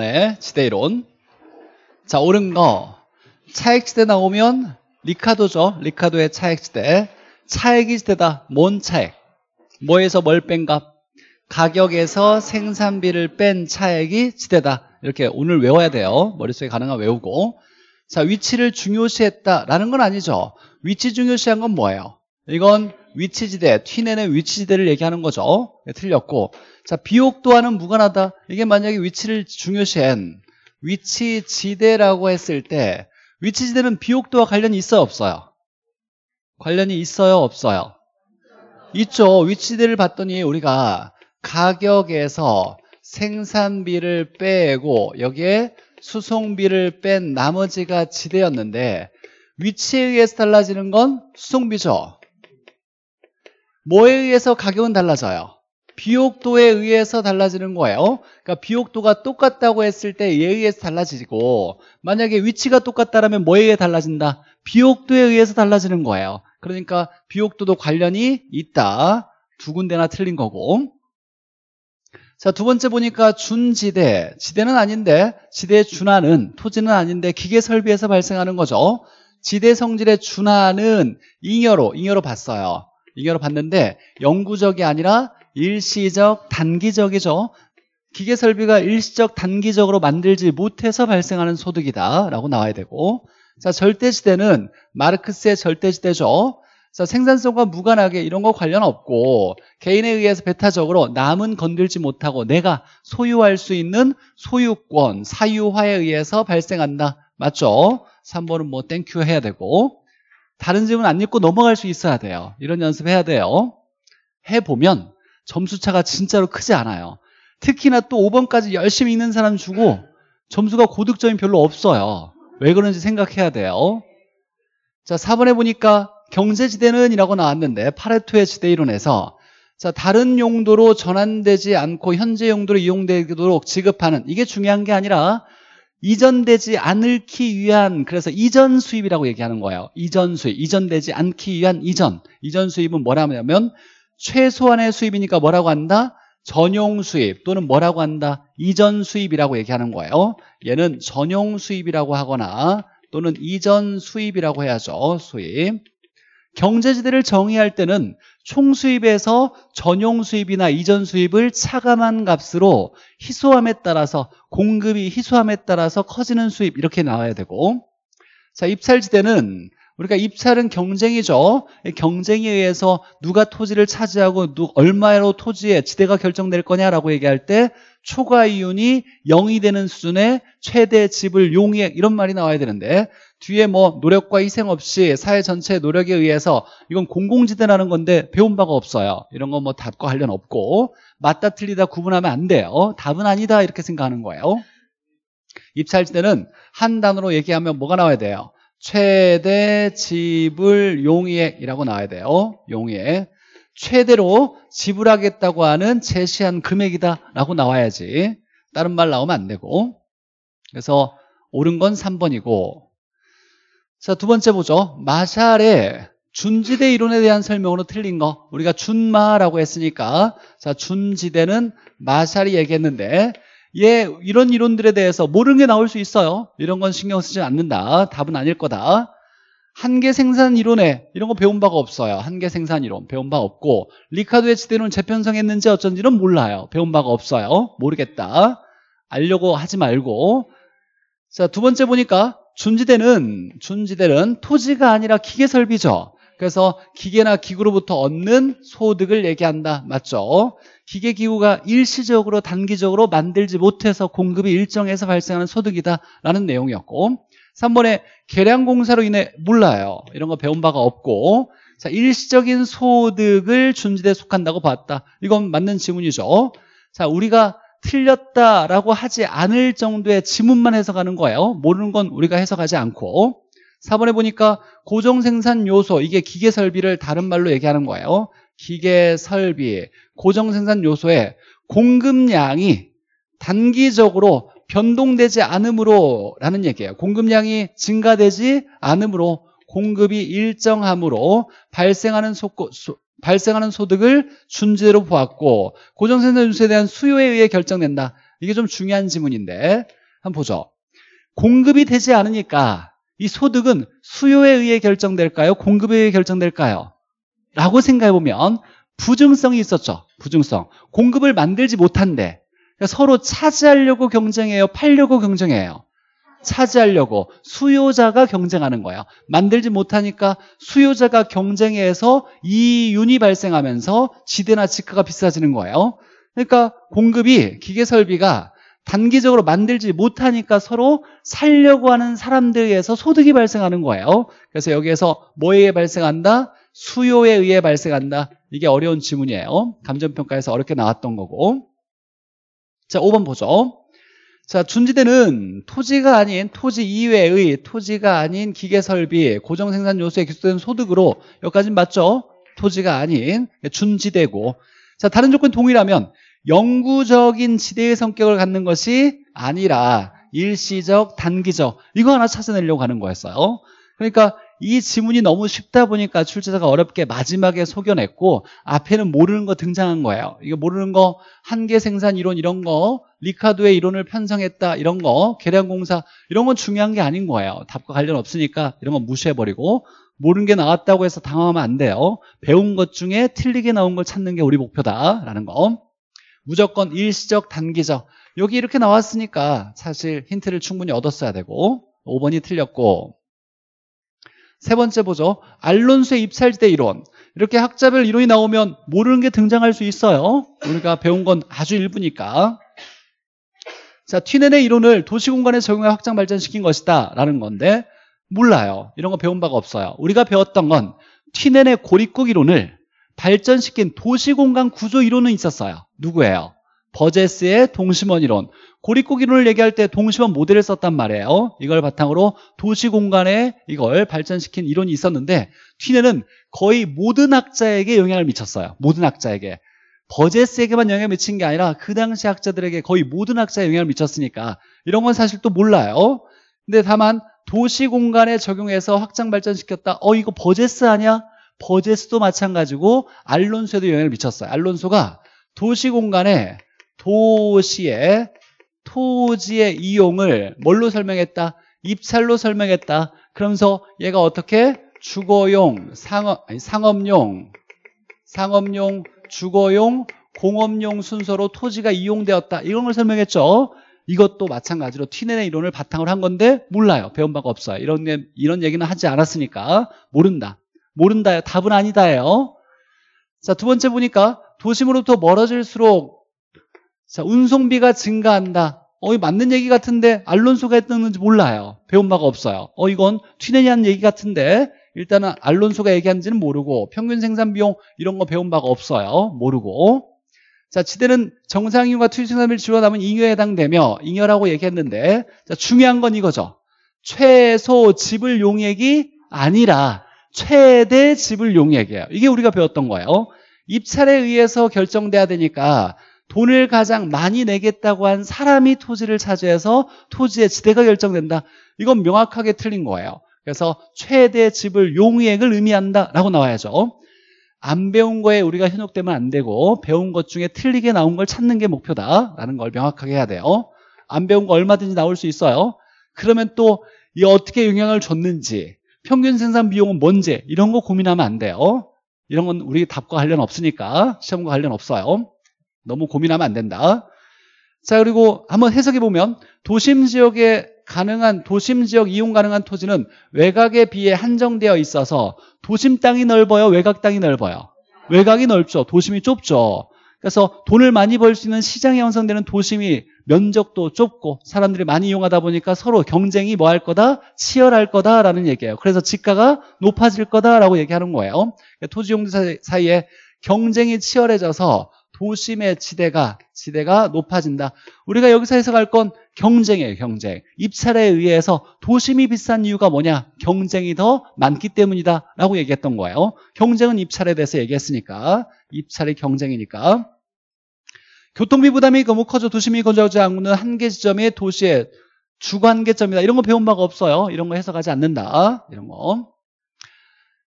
네, 지대이론. 자, 옳은 거. 어, 차액지대 나오면 리카도죠. 리카도의 차액지대. 차액이 지대다. 뭔 차액? 뭐에서 뭘 뺀 값? 가격에서 생산비를 뺀 차액이 지대다. 이렇게 오늘 외워야 돼요. 머릿속에 가능한 외우고. 자, 위치를 중요시했다라는 건 아니죠. 위치 중요시한 건 뭐예요? 이건 위치지대, 튀내는 위치지대를 얘기하는 거죠. 네, 틀렸고 자, 비옥 또한은 무관하다. 이게 만약에 위치를 중요시한 위치 지대라고 했을 때 위치 지대는 비옥도와 관련이 있어요, 없어요? 관련이 있어요, 없어요? 있죠. 위치 지대를 봤더니 우리가 가격에서 생산비를 빼고 여기에 수송비를 뺀 나머지가 지대였는데 위치에 의해서 달라지는 건 수송비죠. 뭐에 의해서 가격은 달라져요? 비옥도에 의해서 달라지는 거예요. 그러니까 비옥도가 똑같다고 했을 때 얘에 의해서 달라지고 만약에 위치가 똑같다라면 뭐에 의해 달라진다? 비옥도에 의해서 달라지는 거예요. 그러니까 비옥도도 관련이 있다. 두 군데나 틀린 거고. 자, 두 번째 보니까 준지대. 지대는 아닌데 지대에 준하는 토지는 아닌데 기계 설비에서 발생하는 거죠. 지대 성질의 준하는 잉여로 잉여로 봤어요. 잉여로 봤는데 영구적이 아니라 일시적, 단기적이죠. 기계 설비가 일시적, 단기적으로 만들지 못해서 발생하는 소득이다라고 나와야 되고 자 절대지대는 마르크스의 절대지대죠. 자 생산성과 무관하게 이런 거 관련 없고 개인에 의해서 배타적으로 남은 건들지 못하고 내가 소유할 수 있는 소유권, 사유화에 의해서 발생한다. 맞죠? 3번은 뭐 땡큐 해야 되고 다른 질문 안 읽고 넘어갈 수 있어야 돼요. 이런 연습해야 돼요. 해보면 점수차가 진짜로 크지 않아요. 특히나 또 5번까지 열심히 읽는 사람 주고 점수가 고득점이 별로 없어요. 왜 그런지 생각해야 돼요. 자, 4번에 보니까 경제지대는 이라고 나왔는데 파레토의 지대 이론에서 자, 다른 용도로 전환되지 않고 현재 용도로 이용되도록 지급하는 이게 중요한 게 아니라 이전되지 않을기 위한 그래서 이전 수입이라고 얘기하는 거예요. 이전 수입, 이전되지 않기 위한 이전. 이전 수입은 뭐라 하냐면 최소한의 수입이니까 뭐라고 한다? 전용 수입 또는 뭐라고 한다? 이전 수입이라고 얘기하는 거예요. 얘는 전용 수입이라고 하거나 또는 이전 수입이라고 해야죠. 수입. 경제지대를 정의할 때는 총수입에서 전용 수입이나 이전 수입을 차감한 값으로 희소함에 따라서 공급이 희소함에 따라서 커지는 수입 이렇게 나와야 되고 자 입찰지대는 우리가 입찰은 경쟁이죠. 경쟁에 의해서 누가 토지를 차지하고 얼마로 토지의 지대가 결정될 거냐라고 얘기할 때 초과 이윤이 0이 되는 수준의 최대 집을 용해 이런 말이 나와야 되는데 뒤에 뭐 노력과 희생 없이 사회 전체의 노력에 의해서 이건 공공지대라는 건데 배운 바가 없어요. 이런 건 뭐 답과 관련 없고 맞다 틀리다 구분하면 안 돼요. 답은 아니다 이렇게 생각하는 거예요. 입찰지대는 한 단어로 얘기하면 뭐가 나와야 돼요? 최대 지불 용의액이라고 나와야 돼요. 용의액. 최대로 지불하겠다고 하는 제시한 금액이다라고 나와야지. 다른 말 나오면 안 되고. 그래서 옳은 건 3번이고. 자, 두 번째 보죠. 마샬의 준지대 이론에 대한 설명으로 틀린 거. 우리가 준마라고 했으니까. 자, 준지대는 마샬이 얘기했는데 예, 이런 이론들에 대해서 모르는 게 나올 수 있어요. 이런 건 신경 쓰지 않는다. 답은 아닐 거다. 한계 생산 이론에 이런 거 배운 바가 없어요. 한계 생산 이론 배운 바 없고 리카드 의치대론 재편성했는지 어쩐지는 몰라요. 배운 바가 없어요. 모르겠다. 알려고 하지 말고 자, 두 번째 보니까 준지대는 준지대는 토지가 아니라 기계 설비죠. 그래서 기계나 기구로부터 얻는 소득을 얘기한다. 맞죠? 기계 기구가 일시적으로 단기적으로 만들지 못해서 공급이 일정해서 발생하는 소득이다라는 내용이었고 3번에 계량 공사로 인해 몰라요. 이런 거 배운 바가 없고 자, 일시적인 소득을 준지대에 속한다고 봤다. 이건 맞는 지문이죠. 자, 우리가 틀렸다라고 하지 않을 정도의 지문만 해석하는 거예요. 모르는 건 우리가 해석하지 않고 4번에 보니까 고정생산 요소 이게 기계 설비를 다른 말로 얘기하는 거예요. 기계 설비 고정생산 요소에 공급량이 단기적으로 변동되지 않으므로 라는 얘기예요. 공급량이 증가되지 않으므로 공급이 일정함으로 발생하는 속고, 소, 발생하는 소득을 준제로 보았고 고정생산 요소에 대한 수요에 의해 결정된다. 이게 좀 중요한 지문인데 한번 보죠. 공급이 되지 않으니까 이 소득은 수요에 의해 결정될까요? 공급에 의해 결정될까요? 라고 생각해보면 부증성이 있었죠. 부증성. 공급을 만들지 못한데 그러니까 서로 차지하려고 경쟁해요? 팔려고 경쟁해요? 차지하려고 수요자가 경쟁하는 거예요. 만들지 못하니까 수요자가 경쟁해서 이윤이 발생하면서 지대나 지가가 비싸지는 거예요. 그러니까 공급이 기계 설비가 단기적으로 만들지 못하니까 서로 살려고 하는 사람들에 의해서 소득이 발생하는 거예요. 그래서 여기에서 뭐에 의해 발생한다? 수요에 의해 발생한다. 이게 어려운 지문이에요. 감정평가에서 어렵게 나왔던 거고. 자, 5번 보죠. 자, 준지대는 토지가 아닌 토지 이외의 토지가 아닌 기계설비, 고정생산 요소에 기초된 소득으로 여기까지는 맞죠? 토지가 아닌 준지대고. 자, 다른 조건 동일하면 영구적인 지대의 성격을 갖는 것이 아니라 일시적, 단기적 이거 하나 찾아내려고 하는 거였어요 그러니까 이 지문이 너무 쉽다 보니까 출제자가 어렵게 마지막에 속여냈고 앞에는 모르는 거 등장한 거예요 이거 모르는 거 한계 생산 이론 이런 거 리카도의 이론을 편성했다 이런 거 계량공사 이런 건 중요한 게 아닌 거예요 답과 관련 없으니까 이런 건 무시해버리고 모르는 게 나왔다고 해서 당황하면 안 돼요 배운 것 중에 틀리게 나온 걸 찾는 게 우리 목표다라는 거 무조건 일시적, 단기적 여기 이렇게 나왔으니까 사실 힌트를 충분히 얻었어야 되고 5번이 틀렸고 세 번째 보죠. 알론수의 입찰지대 이론. 이렇게 학자별 이론이 나오면 모르는 게 등장할 수 있어요. 우리가 배운 건 아주 일부니까. 자, 튀넨의 이론을 도시공간에 적용해 확장 발전시킨 것이다. 라는 건데, 몰라요. 이런 거 배운 바가 없어요. 우리가 배웠던 건튀넨의 고립국 이론을 발전시킨 도시공간 구조 이론은 있었어요. 누구예요? 버제스의 동심원 이론. 고립국 이론을 얘기할 때 동심원 모델을 썼단 말이에요. 이걸 바탕으로 도시공간에 이걸 발전시킨 이론이 있었는데 튀네는 거의 모든 학자에게 영향을 미쳤어요. 모든 학자에게. 버제스에게만 영향을 미친 게 아니라 그 당시 학자들에게 거의 모든 학자에 영향을 미쳤으니까 이런 건 사실 또 몰라요. 근데 다만 도시 공간에 적용해서 확장 발전시켰다. 어, 이거 버제스 아니야? 버제스도 마찬가지고 알론소에도 영향을 미쳤어요. 알론소가 도시 공간에 도시의 토지의 이용을 뭘로 설명했다? 입찰로 설명했다. 그러면서 얘가 어떻게 주거용, 상업, 아니, 상업용, 상업용, 주거용, 공업용 순서로 토지가 이용되었다. 이런 걸 설명했죠. 이것도 마찬가지로 튀네의 이론을 바탕으로 한 건데 몰라요. 배운 바가 없어요. 이런, 이런 얘기는 하지 않았으니까 모른다. 모른다요. 답은 아니다요 자, 두 번째 보니까 도심으로부터 멀어질수록 자, 운송비가 증가한다. 어, 이 맞는 얘기 같은데 알론소가 했는지 몰라요. 배운 바가 없어요. 어, 이건 튀네냐는 얘기 같은데 일단은 알론소가 얘기한지는 모르고 평균 생산 비용 이런 거 배운 바가 없어요. 모르고. 자, 지대는 정상인과 투유생산비를 줄여나면 잉여에 해당되며 잉여라고 얘기했는데 자, 중요한 건 이거죠. 최소 지불 용액이 아니라 최대 지불 용액이에요. 이게 우리가 배웠던 거예요. 입찰에 의해서 결정돼야 되니까 돈을 가장 많이 내겠다고 한 사람이 토지를 차지해서 토지의 지대가 결정된다. 이건 명확하게 틀린 거예요. 그래서 최대 지불 용액을 의미한다라고 나와야죠. 안 배운 거에 우리가 현혹되면 안 되고 배운 것 중에 틀리게 나온 걸 찾는 게 목표다라는 걸 명확하게 해야 돼요. 안 배운 거 얼마든지 나올 수 있어요. 그러면 또이 어떻게 영향을 줬는지 평균 생산 비용은 뭔지 이런 거 고민하면 안 돼요. 이런 건 우리 답과 관련 없으니까 시험과 관련 없어요. 너무 고민하면 안 된다. 자 그리고 한번 해석해 보면 도심 지역에 가능한 도심 지역 이용 가능한 토지는 외곽에 비해 한정되어 있어서 도심 땅이 넓어요, 외곽 땅이 넓어요. 외곽이 넓죠. 도심이 좁죠. 그래서 돈을 많이 벌 수 있는 시장이 형성되는 도심이 면적도 좁고 사람들이 많이 이용하다 보니까 서로 경쟁이 뭐 할 거다? 치열할 거다라는 얘기예요. 그래서 집가가 높아질 거다라고 얘기하는 거예요. 그러니까 토지 용지 사이에 경쟁이 치열해져서 도심의 지대가 지대가 높아진다. 우리가 여기서 해석할 건 경쟁이에요, 경쟁. 입찰에 의해서 도심이 비싼 이유가 뭐냐? 경쟁이 더 많기 때문이다 라고 얘기했던 거예요. 경쟁은 입찰에 대해서 얘기했으니까 입찰이 경쟁이니까 교통비 부담이 너무 커져 도심이 건조하지 않는 한계 지점의 도시의 주관계점이다. 이런 거 배운 바가 없어요. 이런 거 해석하지 않는다. 이런 거.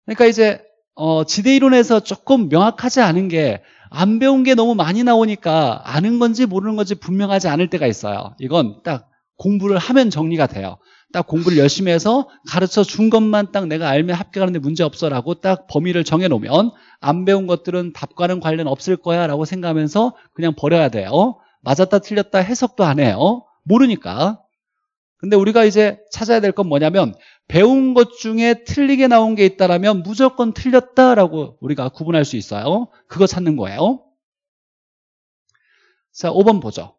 그러니까 이제 어, 지대 이론에서 조금 명확하지 않은 게안 배운 게 너무 많이 나오니까 아는 건지 모르는 건지 분명하지 않을 때가 있어요. 이건 딱 공부를 하면 정리가 돼요. 딱 공부를 열심히 해서 가르쳐 준 것만 딱 내가 알면 합격하는데 문제 없어라고 딱 범위를 정해놓으면 안 배운 것들은 답과는 관련 없을 거야 라고 생각하면서 그냥 버려야 돼요. 어? 맞았다 틀렸다 해석도 안 해요. 모르니까. 근데 우리가 이제 찾아야 될 건 뭐냐면 배운 것 중에 틀리게 나온 게 있다라면 무조건 틀렸다라고 우리가 구분할 수 있어요. 그거 찾는 거예요. 자, 5번 보죠.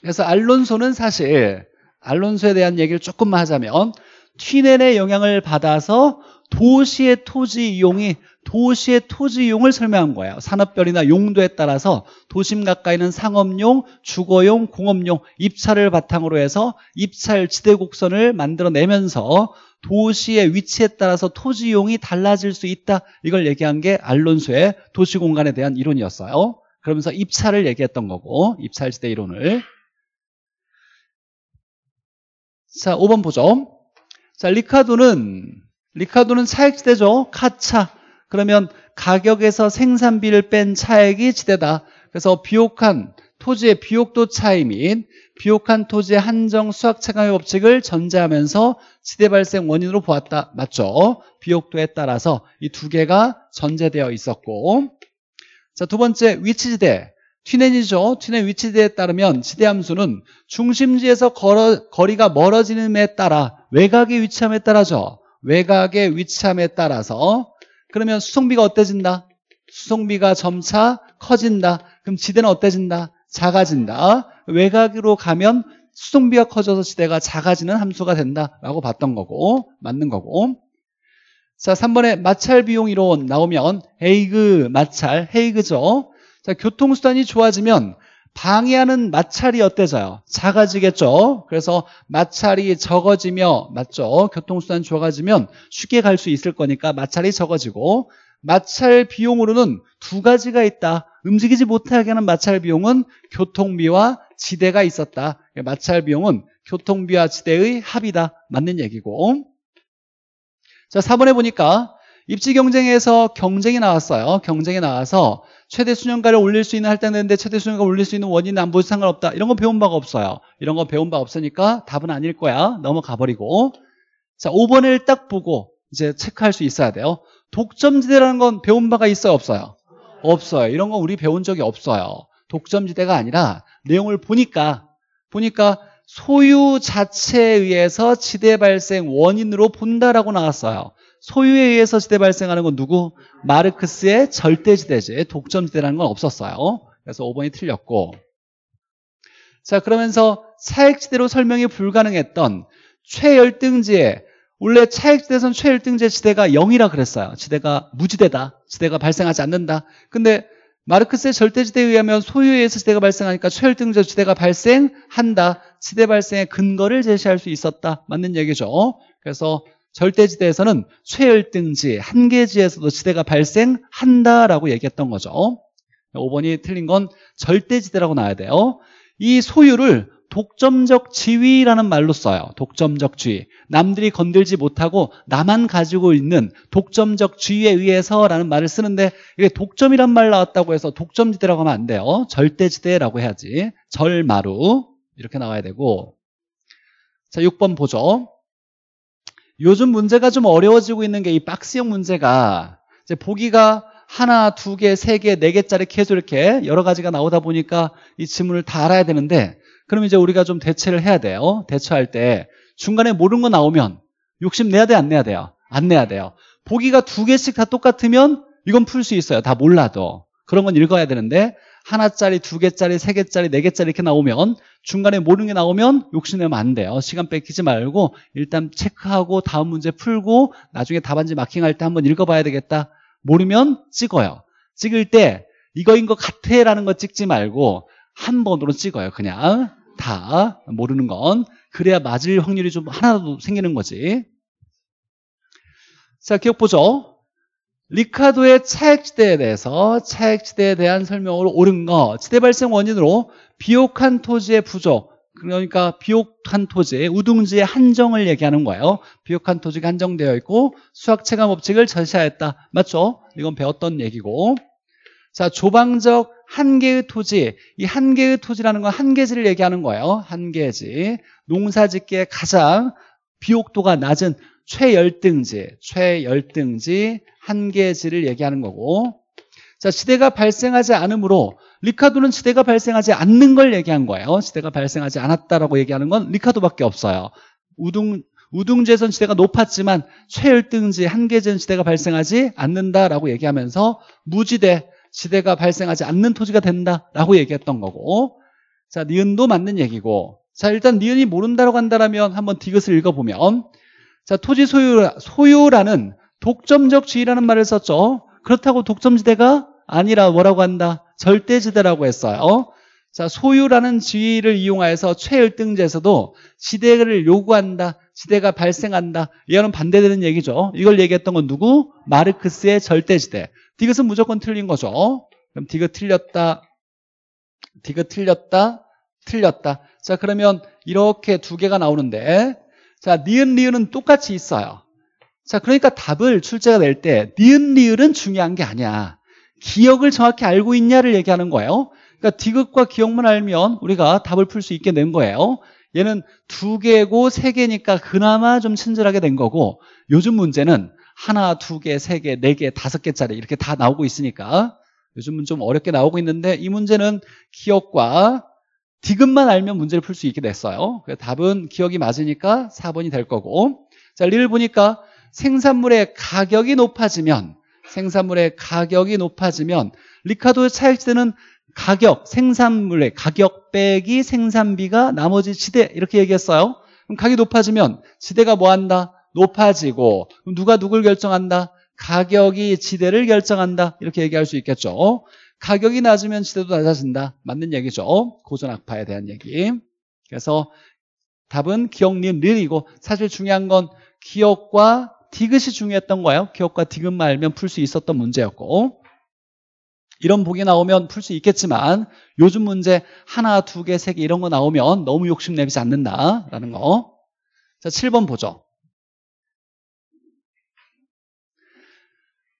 그래서 알론소는 사실 알론소에 대한 얘기를 조금만 하자면 튀넨의 영향을 받아서 도시의 토지 이용이 도시의 토지용을 설명한 거예요. 산업별이나 용도에 따라서 도심 가까이는 상업용, 주거용, 공업용 입찰을 바탕으로 해서 입찰 지대 곡선을 만들어내면서 도시의 위치에 따라서 토지용이 달라질 수 있다. 이걸 얘기한 게알론수의 도시 공간에 대한 이론이었어요. 그러면서 입찰을 얘기했던 거고 입찰 지대 이론을 자, 5번 보죠. 자, 리카도는 리카도는 사익지대죠. 카차 그러면 가격에서 생산비를 뺀 차액이 지대다. 그래서 비옥한 토지의 비옥도 차이 및 비옥한 토지의 한정 수학 차감의 법칙을 전제하면서 지대 발생 원인으로 보았다. 맞죠? 비옥도에 따라서 이 두 개가 전제되어 있었고 자, 두 번째 위치지대. 튜넨이죠튜넨 위치지대에 따르면 지대함수는 중심지에서 걸어, 거리가 멀어지는에 따라 외곽의 위치함에 따라서 외곽의 위치함에 따라서 그러면 수송비가 어때진다? 수송비가 점차 커진다. 그럼 지대는 어때진다? 작아진다. 외곽으로 가면 수송비가 커져서 지대가 작아지는 함수가 된다라고 봤던 거고 맞는 거고 자 3번에 마찰 비용 이론 나오면 에이그 마찰 헤이그죠 자 교통수단이 좋아지면 방해하는 마찰이 어때서요? 작아지겠죠. 그래서 마찰이 적어지며 맞죠. 교통수단 좋아지면 쉽게 갈 수 있을 거니까 마찰이 적어지고 마찰 비용으로는 두 가지가 있다. 움직이지 못하게 하는 마찰 비용은 교통비와 지대가 있었다. 마찰 비용은 교통비와 지대의 합이다. 맞는 얘기고. 자, 4번에 보니까 입지 경쟁에서 경쟁이 나왔어요. 경쟁이 나와서 최대 수년가를 올릴 수 있는 할당되는데 최대 수년가 올릴 수 있는 원인은 안보여 상관없다. 이런 거 배운 바가 없어요. 이런 거 배운 바 없으니까 답은 아닐 거야. 넘어가 버리고. 자, 5번을 딱 보고 이제 체크할 수 있어야 돼요. 독점지대라는 건 배운 바가 있어요? 없어요? 없어요. 이런 건 우리 배운 적이 없어요. 독점지대가 아니라 내용을 보니까 보니까 소유 자체에 의해서 지대 발생 원인으로 본다라고 나왔어요. 소유에 의해서 지대 발생하는 건 누구? 마르크스의 절대지대제, 독점지대라는 건 없었어요. 그래서 5번이 틀렸고. 자, 그러면서 차액지대로 설명이 불가능했던 최열등지에 원래 차액지대선 최열등지의 지대가 0이라 그랬어요. 지대가 무지대다. 지대가 발생하지 않는다. 근데 마르크스의 절대지대에 의하면 소유에 의해서 지대가 발생하니까 최열등지의 지대가 발생한다. 지대 발생의 근거를 제시할 수 있었다. 맞는 얘기죠. 그래서 절대지대에서는 최열등지, 한계지에서도 지대가 발생한다라고 얘기했던 거죠. 5번이 틀린 건 절대지대라고 나와야 돼요. 이 소유를 독점적 지위라는 말로 써요. 독점적 지위. 남들이 건들지 못하고 나만 가지고 있는 독점적 지위에 의해서라는 말을 쓰는데 이게 독점이란 말 나왔다고 해서 독점지대라고 하면 안 돼요. 절대지대라고 해야지. 절마루 이렇게 나와야 되고 자 6번 보죠. 요즘 문제가 좀 어려워지고 있는 게 이 박스형 문제가 이제 보기가 하나, 두 개, 세 개, 네 개짜리 계속 이렇게 여러 가지가 나오다 보니까 이 지문을 다 알아야 되는데 그럼 이제 우리가 좀 대체를 해야 돼요. 대처할 때 중간에 모르는 거 나오면 욕심 내야 돼, 안 내야 돼요? 안 내야 돼요. 보기가 두 개씩 다 똑같으면 이건 풀 수 있어요. 다 몰라도. 그런 건 읽어야 되는데 하나짜리, 두 개짜리, 세 개짜리, 네 개짜리 이렇게 나오면 중간에 모르는 게 나오면 욕심내면 안 돼요. 시간 뺏기지 말고 일단 체크하고 다음 문제 풀고 나중에 답안지 마킹할 때 한번 읽어봐야 되겠다. 모르면 찍어요. 찍을 때 이거인 것 같아라는 거 찍지 말고 한 번으로 찍어요. 그냥 다 모르는 건 그래야 맞을 확률이 좀 하나도 생기는 거지. 자, 기억 보죠. 리카도의 차액지대에 대해서 차액지대에 대한 설명으로 옳은 거 지대 발생 원인으로 비옥한 토지의 부족 그러니까 비옥한 토지의 우둥지의 한정을 얘기하는 거예요 비옥한 토지가 한정되어 있고 수학체감 법칙을 전시하였다 맞죠? 이건 배웠던 얘기고 자 조방적 한계의 토지 이 한계의 토지라는 건 한계지를 얘기하는 거예요 한계지 농사짓기에 가장 비옥도가 낮은 최열등지, 최열등지 한계지를 얘기하는 거고 자 지대가 발생하지 않으므로 리카도는 지대가 발생하지 않는 걸 얘기한 거예요. 지대가 발생하지 않았다라고 얘기하는 건 리카도밖에 없어요. 우등 우등지에선 지대가 높았지만 최열등지 한계지는 지대가 발생하지 않는다라고 얘기하면서 무지대 지대가 발생하지 않는 토지가 된다라고 얘기했던 거고 자 니은도 맞는 얘기고 자 일단 니은이 모른다고 한다라면 한번 디귿을 읽어보면 자, 토지 소유, 소유라는 독점적 지위라는 말을 썼죠. 그렇다고 독점지대가 아니라 뭐라고 한다? 절대지대라고 했어요. 자, 소유라는 지위를 이용하여서 최일등지에서도 지대를 요구한다, 지대가 발생한다. 이거는 반대되는 얘기죠. 이걸 얘기했던 건 누구? 마르크스의 절대지대. 디귿은 무조건 틀린 거죠. 그럼 디귿 틀렸다, 디귿 틀렸다, 틀렸다. 자, 그러면 이렇게 두 개가 나오는데 자, 니은, 리은은 똑같이 있어요. 자, 그러니까 답을 출제가 낼때 니은, 리은은 중요한 게 아니야. 기억을 정확히 알고 있냐를 얘기하는 거예요. 그러니까 디귿과 기억만 알면 우리가 답을 풀 수 있게 된 거예요. 얘는 두 개고 세 개니까 그나마 좀 친절하게 된 거고 요즘 문제는 하나, 두 개, 세 개, 네 개, 다섯 개짜리 이렇게 다 나오고 있으니까 요즘은 좀 어렵게 나오고 있는데 이 문제는 기억과 디귿만 알면 문제를 풀 수 있게 됐어요. 그래서 답은 기억이 맞으니까 4번이 될 거고. 자, 리을 보니까 생산물의 가격이 높아지면 생산물의 가격이 높아지면 리카도의 차익지대는 가격, 생산물의 가격 빼기 생산비가 나머지 지대 이렇게 얘기했어요. 그럼 가격이 높아지면 지대가 뭐 한다? 높아지고 누가 누굴 결정한다? 가격이 지대를 결정한다. 이렇게 얘기할 수 있겠죠. 가격이 낮으면 시대도 낮아진다. 맞는 얘기죠. 고전 악파에 대한 얘기. 그래서 답은 기억, 니 릴이고 사실 중요한 건 기억과 디귿이 중요했던 거예요. 기억과 디귿만 알면 풀 수 있었던 문제였고 이런 보기 나오면 풀 수 있겠지만 요즘 문제 하나, 두 개, 세 개 이런 거 나오면 너무 욕심 내지 않는다라는 거. 자, 7번 보죠.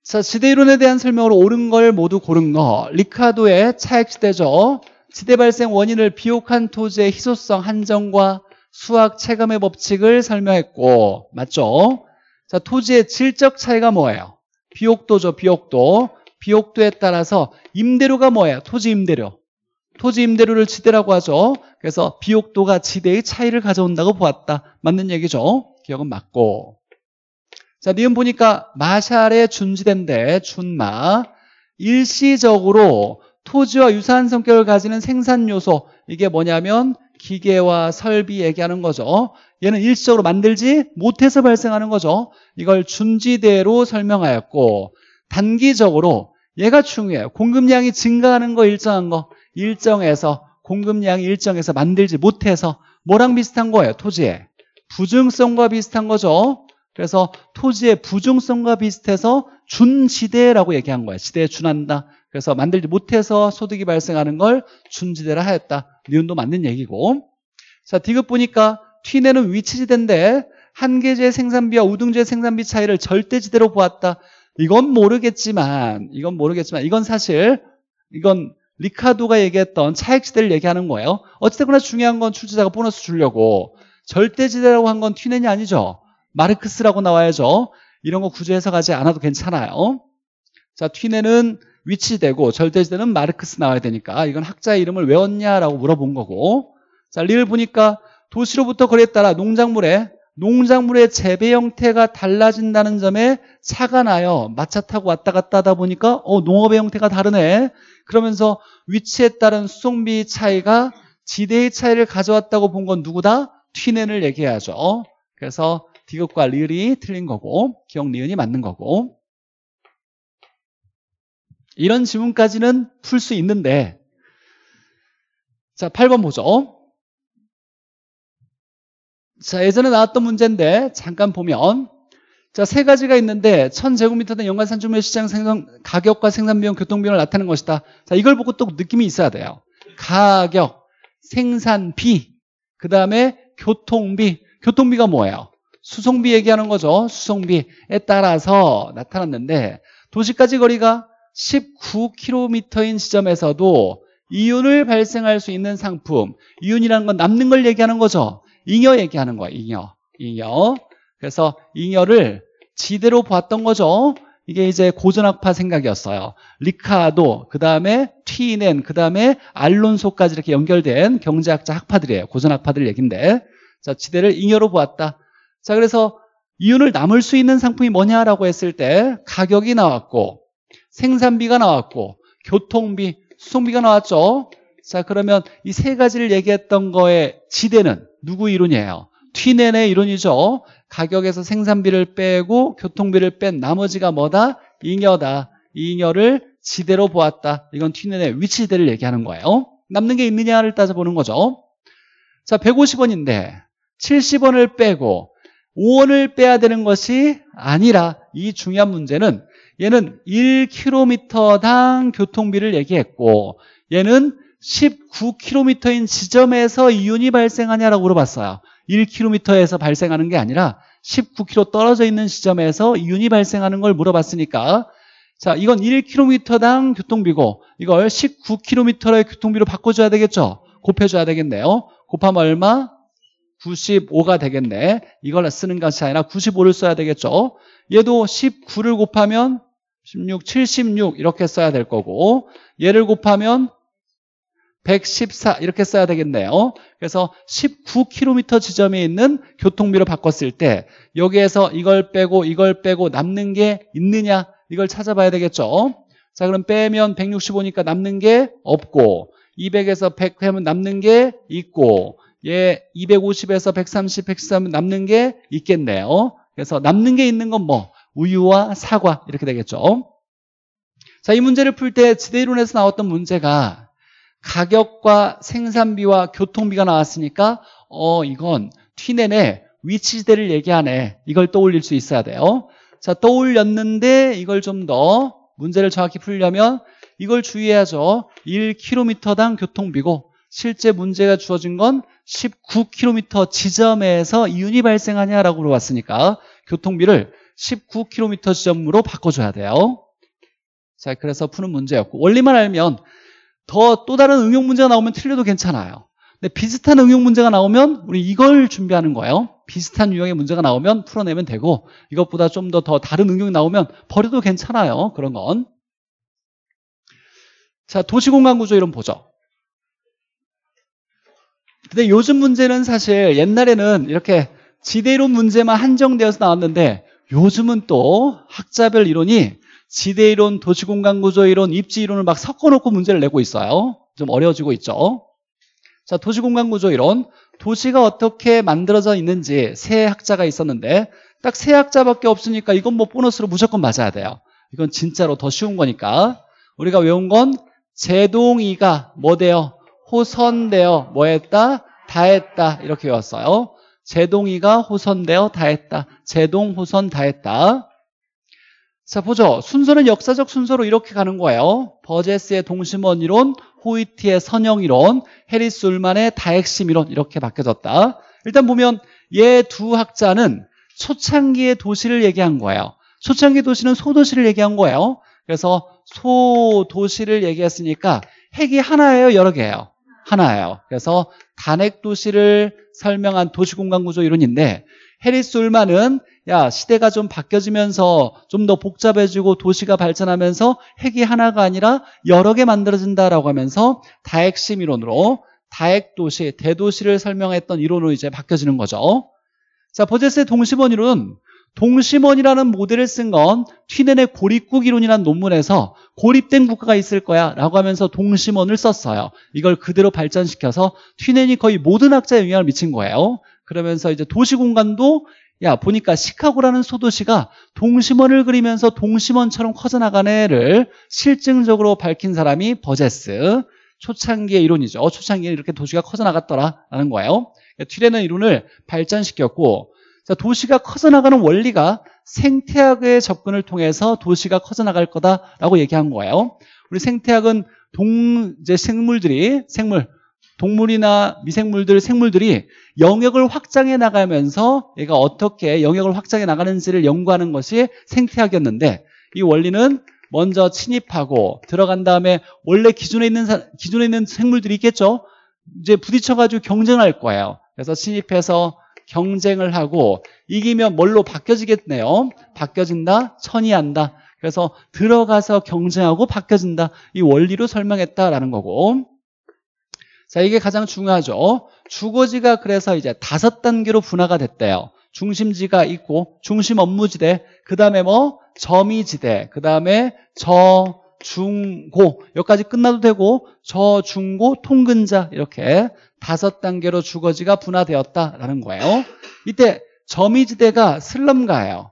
자, 지대이론에 대한 설명으로 옳은 걸 모두 고른 거. 리카도의 차액지대죠. 지대 발생 원인을 비옥한 토지의 희소성 한정과 수학 체감의 법칙을 설명했고, 맞죠? 자, 토지의 질적 차이가 뭐예요? 비옥도죠, 비옥도. 비옥도에 따라서 임대료가 뭐예요? 토지 임대료. 토지 임대료를 지대라고 하죠. 그래서 비옥도가 지대의 차이를 가져온다고 보았다. 맞는 얘기죠. 기억은 맞고. 자, 니은 보니까 마샬의 준지된데 준마 일시적으로 토지와 유사한 성격을 가지는 생산 요소 이게 뭐냐면 기계와 설비 얘기하는 거죠. 얘는 일시적으로 만들지 못해서 발생하는 거죠. 이걸 준지대로 설명하였고 단기적으로 얘가 중요해요. 공급량이 증가하는 거 일정한 거 일정에서 공급량이 일정해서 만들지 못해서 뭐랑 비슷한 거예요. 토지에 부증성과 비슷한 거죠. 그래서 토지의 부중성과 비슷해서 준지대라고 얘기한 거야. 지대에 준한다. 그래서 만들지 못해서 소득이 발생하는 걸 준지대라 하였다. 니은도 맞는 얘기고. 자, 디귿 보니까 튀내는 위치지대인데 한계제 생산비와 우등제 생산비 차이를 절대지대로 보았다. 이건 모르겠지만, 이건 모르겠지만, 이건 사실, 이건 리카도가 얘기했던 차액지대를 얘기하는 거예요. 어쨌거나 중요한 건 출제자가 보너스 주려고 절대지대라고 한건 튀내이 아니죠. 마르크스라고 나와야죠. 이런 거 굳이 해석하지 않아도 괜찮아요. 자, 튀네는 위치되고 절대지대는 마르크스 나와야 되니까 이건 학자의 이름을 외웠냐라고 물어본 거고 자, 리를 보니까 도시로부터 거리에 따라 농작물의 농작물의 재배 형태가 달라진다는 점에 차가 나요. 마차 타고 왔다 갔다 하다 보니까 어 농업의 형태가 다르네. 그러면서 위치에 따른 수송비 차이가 지대의 차이를 가져왔다고 본 건 누구다? 튀넨을 얘기해야죠. 그래서 디귿과 리을이 틀린 거고 기억 니은이 맞는 거고 이런 지문까지는 풀 수 있는데 자 8번 보죠 자 예전에 나왔던 문제인데 잠깐 보면 자세 가지가 있는데 1000제곱미터든 연간 산중매 시장 생산 가격과 생산 비용 교통 비용을 나타낸 것이다 자 이걸 보고 또 느낌이 있어야 돼요 가격 생산비 그 다음에 교통비 교통비가 뭐예요? 수송비 얘기하는 거죠. 수송비에 따라서 나타났는데 도시까지 거리가 19km인 지점에서도 이윤을 발생할 수 있는 상품 이윤이라는 건 남는 걸 얘기하는 거죠. 잉여 얘기하는 거야. 잉여. 잉여. 그래서 잉여를 지대로 보았던 거죠. 이게 이제 고전학파 생각이었어요. 리카도, 그 다음에 튀넨, 그 다음에 알론소까지 이렇게 연결된 경제학자 학파들이에요. 고전학파들 얘긴데. 자, 지대를 잉여로 보았다. 자, 그래서 이윤을 남을 수 있는 상품이 뭐냐라고 했을 때 가격이 나왔고 생산비가 나왔고 교통비, 수송비가 나왔죠. 자, 그러면 이 세 가지를 얘기했던 거에 지대는 누구 이론이에요? 튀넨의 이론이죠. 가격에서 생산비를 빼고 교통비를 뺀 나머지가 뭐다? 잉여다. 잉여를 지대로 보았다. 이건 튀넨의 위치지대를 얘기하는 거예요. 남는 게 있느냐를 따져보는 거죠. 자, 150원인데 70원을 빼고 5원을 빼야 되는 것이 아니라 이 중요한 문제는 얘는 1km당 교통비를 얘기했고 얘는 19km인 지점에서 이윤이 발생하냐라고 물어봤어요 1km에서 발생하는 게 아니라 19km 떨어져 있는 지점에서 이윤이 발생하는 걸 물어봤으니까 자 이건 1km당 교통비고 이걸 19km의 교통비로 바꿔줘야 되겠죠 곱해줘야 되겠네요 곱하면 얼마? 95가 되겠네. 이걸 쓰는 것이 아니라 95를 써야 되겠죠. 얘도 19를 곱하면 16, 76 이렇게 써야 될 거고 얘를 곱하면 114 이렇게 써야 되겠네요. 그래서 19km 지점에 있는 교통비로 바꿨을 때 여기에서 이걸 빼고 이걸 빼고 남는 게 있느냐 이걸 찾아봐야 되겠죠. 자 그럼 빼면 165니까 남는 게 없고 200에서 100 하면 남는 게 있고 예, 250에서 130, 130 남는 게 있겠네요. 어? 그래서 남는 게 있는 건 뭐? 우유와 사과 이렇게 되겠죠. 자, 이 문제를 풀 때 지대이론에서 나왔던 문제가 가격과 생산비와 교통비가 나왔으니까 어 이건 튀넨의 위치지대를 얘기하네 이걸 떠올릴 수 있어야 돼요 자 떠올렸는데 이걸 좀 더 문제를 정확히 풀려면 이걸 주의해야죠 1km당 교통비고 실제 문제가 주어진 건 19km 지점에서 이윤이 발생하냐라고 물어봤으니까 교통비를 19km 지점으로 바꿔줘야 돼요. 자, 그래서 푸는 문제였고 원리만 알면 더 또 다른 응용 문제가 나오면 틀려도 괜찮아요. 근데 비슷한 응용 문제가 나오면 우리 이걸 준비하는 거예요. 비슷한 유형의 문제가 나오면 풀어내면 되고 이것보다 좀 더 더 다른 응용이 나오면 버려도 괜찮아요. 그런 건. 자, 도시공간구조 이론 보죠. 근데 요즘 문제는 사실 옛날에는 이렇게 지대이론 문제만 한정되어서 나왔는데 요즘은 또 학자별 이론이 지대이론, 도시공간구조이론, 입지이론을 막 섞어놓고 문제를 내고 있어요. 좀 어려워지고 있죠. 자, 도시공간구조이론. 도시가 어떻게 만들어져 있는지 세 학자가 있었는데 딱 세 학자밖에 없으니까 이건 뭐 보너스로 무조건 맞아야 돼요. 이건 진짜로 더 쉬운 거니까. 우리가 외운 건 제동이가 뭐 돼요? 호선되어 뭐 했다? 다 했다. 이렇게 외웠어요. 제동이가 호선되어 다 했다. 제동, 호선 다 했다. 자, 보죠. 순서는 역사적 순서로 이렇게 가는 거예요. 버제스의 동심원 이론, 호이티의 선형 이론, 해리스 울만의 다핵심 이론 이렇게 바뀌어졌다. 일단 보면 얘 두 학자는 초창기의 도시를 얘기한 거예요. 초창기 도시는 소도시를 얘기한 거예요. 그래서 소도시를 얘기했으니까 핵이 하나예요, 여러 개예요? 하나예요. 그래서 단핵 도시를 설명한 도시공간구조 이론인데 해리스 울만은 야 시대가 좀 바뀌어지면서 좀 더 복잡해지고 도시가 발전하면서 핵이 하나가 아니라 여러 개 만들어진다라고 하면서 다핵심 이론으로 다핵 도시, 대도시를 설명했던 이론으로 이제 바뀌어지는 거죠. 자, 버제스의 동시번 이론은 동심원이라는 모델을 쓴건 튀넨의 고립국 이론이라는 논문에서 고립된 국가가 있을 거야 라고 하면서 동심원을 썼어요. 이걸 그대로 발전시켜서 튀넨이 거의 모든 학자에 영향을 미친 거예요. 그러면서 이제 도시공간도 야 보니까 시카고라는 소도시가 동심원을 그리면서 동심원처럼 커져나가네를 실증적으로 밝힌 사람이 버제스 초창기의 이론이죠. 초창기에 이렇게 도시가 커져나갔더라라는 거예요. 그러니까 튀넨의 이론을 발전시켰고 그러니까 도시가 커져나가는 원리가 생태학의 접근을 통해서 도시가 커져나갈 거다라고 얘기한 거예요. 우리 생태학은 동, 이제 생물들이, 생물, 동물이나 미생물들, 생물들이 영역을 확장해 나가면서 얘가 어떻게 영역을 확장해 나가는지를 연구하는 것이 생태학이었는데 이 원리는 먼저 침입하고 들어간 다음에 원래 기존에 있는 기존에 있는 생물들이 있겠죠. 이제 부딪혀가지고 경쟁할 거예요. 그래서 침입해서 경쟁을 하고 이기면 뭘로 바뀌어지겠네요. 바뀌어진다, 천이한다. 그래서 들어가서 경쟁하고 바뀌어진다. 이 원리로 설명했다라는 거고. 자, 이게 가장 중요하죠. 주거지가 그래서 이제 다섯 단계로 분화가 됐대요. 중심지가 있고, 중심 업무지대, 그 다음에 뭐, 점이지대, 그 다음에 저, 중고, 여기까지 끝나도 되고, 저, 중고, 통근자, 이렇게 다섯 단계로 주거지가 분화되었다라는 거예요. 이때 점이지대가 슬럼가예요.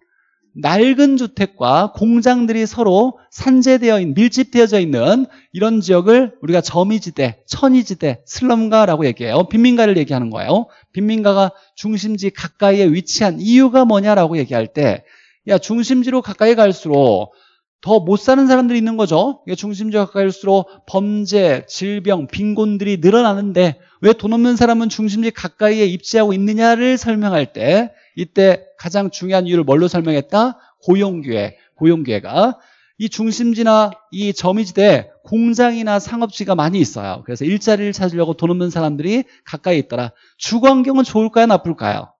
낡은 주택과 공장들이 서로 산재되어 있는 밀집되어져 있는 이런 지역을 우리가 점이지대, 천이지대, 슬럼가라고 얘기해요. 빈민가를 얘기하는 거예요. 빈민가가 중심지 가까이에 위치한 이유가 뭐냐라고 얘기할 때, 야 중심지로 가까이 갈수록 더못 사는 사람들이 있는 거죠. 중심지가 가까일수록 이 범죄, 질병, 빈곤들이 늘어나는데 왜 돈 없는 사람은 중심지 가까이에 입지하고 있느냐를 설명할 때 이때 가장 중요한 이유를 뭘로 설명했다? 고용기회, 고용기회가 이 중심지나 이 점이지대 에 공장이나 상업지가 많이 있어요. 그래서 일자리를 찾으려고 돈 없는 사람들이 가까이 있더라. 주거환경은 좋을까요? 나쁠까요?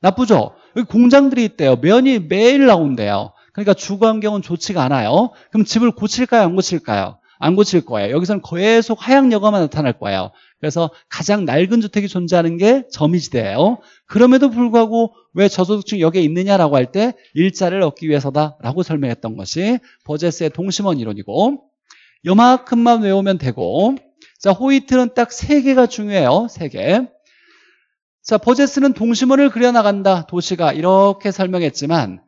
나쁘죠? 여기 공장들이 있대요. 면이 매일 나온대요. 그러니까 주거환경은 좋지가 않아요. 그럼 집을 고칠까요? 안 고칠까요? 안 고칠 거예요. 여기서는 계속 하향 여과만 나타날 거예요. 그래서 가장 낡은 주택이 존재하는 게점이지대예요 그럼에도 불구하고 왜 저소득층 여기에 있느냐라고 할 때 일자를 얻기 위해서다라고 설명했던 것이 버제스의 동심원 이론이고 요만큼만 외우면 되고 자호이트는딱 세 개가 중요해요. 세 개. 자 버제스는 동심원을 그려나간다. 도시가 이렇게 설명했지만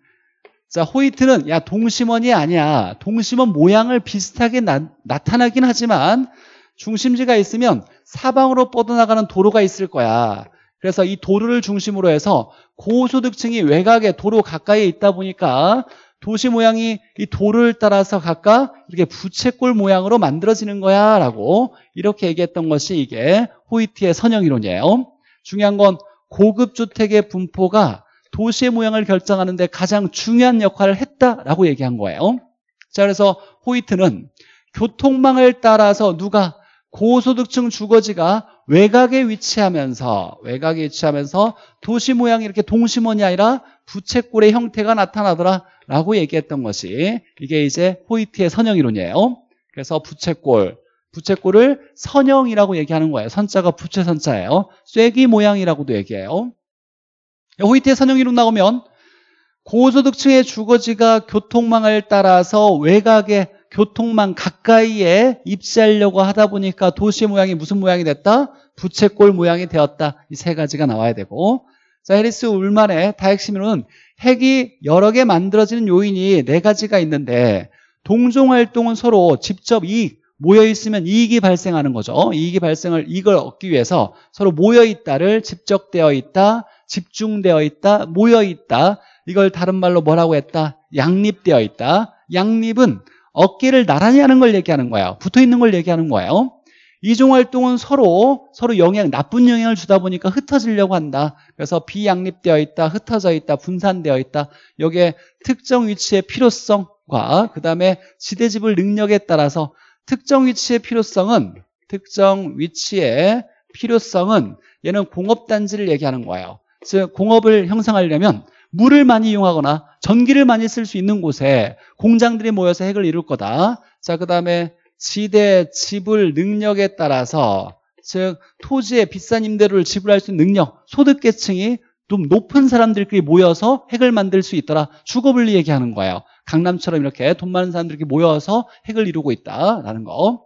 자, 호이트는 야, 동심원이 아니야. 동심원 모양을 비슷하게 나, 타나긴 하지만 중심지가 있으면 사방으로 뻗어나가는 도로가 있을 거야. 그래서 이 도로를 중심으로 해서 고소득층이 외곽에 도로 가까이에 있다 보니까 도시 모양이 이 도를 로 따라서 각각 이렇게 부채꼴 모양으로 만들어지는 거야 라고 이렇게 얘기했던 것이 이게 호이트의 선형이론이에요 중요한 건 고급 주택의 분포가 도시의 모양을 결정하는 데 가장 중요한 역할을 했다라고 얘기한 거예요. 자, 그래서 호이트는 교통망을 따라서 누가 고소득층 주거지가 외곽에 위치하면서 외곽에 위치하면서 도시 모양이 이렇게 동심원이 아니라 부채꼴의 형태가 나타나더라라고 얘기했던 것이 이게 이제 호이트의 선형이론이에요. 그래서 부채꼴 부채꼴을 선형이라고 얘기하는 거예요. 선자가 부채선자예요. 쐐기 모양이라고도 얘기해요. 호이트의 선형이론 나오면 고소득층의 주거지가 교통망을 따라서 외곽에 교통망 가까이에 입지하려고 하다 보니까 도시 의 모양이 무슨 모양이 됐다? 부채꼴 모양이 되었다. 이 세 가지가 나와야 되고 자 해리스 울만의 다핵심으로는 핵이 여러 개 만들어지는 요인이 네 가지가 있는데 동종활동은 서로 직접 이익, 모여있으면 이익이 발생하는 거죠. 이익이 발생을 이걸 얻기 위해서 서로 모여있다를 직접되어 있다, 집중되어 있다, 모여 있다. 이걸 다른 말로 뭐라고 했다? 양립되어 있다. 양립은 어깨를 나란히 하는 걸 얘기하는 거예요. 붙어 있는 걸 얘기하는 거예요. 이종 활동은 서로 서로 영향 나쁜 영향을 주다 보니까 흩어지려고 한다. 그래서 비양립되어 있다, 흩어져 있다, 분산되어 있다. 여기에 특정 위치의 필요성과 그다음에 지대지불 능력에 따라서 특정 위치의 필요성은 특정 위치의 필요성은 얘는 공업단지를 얘기하는 거예요. 즉 공업을 형성하려면 물을 많이 이용하거나 전기를 많이 쓸 수 있는 곳에 공장들이 모여서 핵을 이룰 거다. 자, 그 다음에 지대, 지불, 능력에 따라서 즉 토지의 비싼 임대료를 지불할 수 있는 능력, 소득계층이 좀 높은 사람들끼리 모여서 핵을 만들 수 있더라. 주거분리 얘기하는 거예요. 강남처럼 이렇게 돈 많은 사람들끼리 모여서 핵을 이루고 있다라는 거.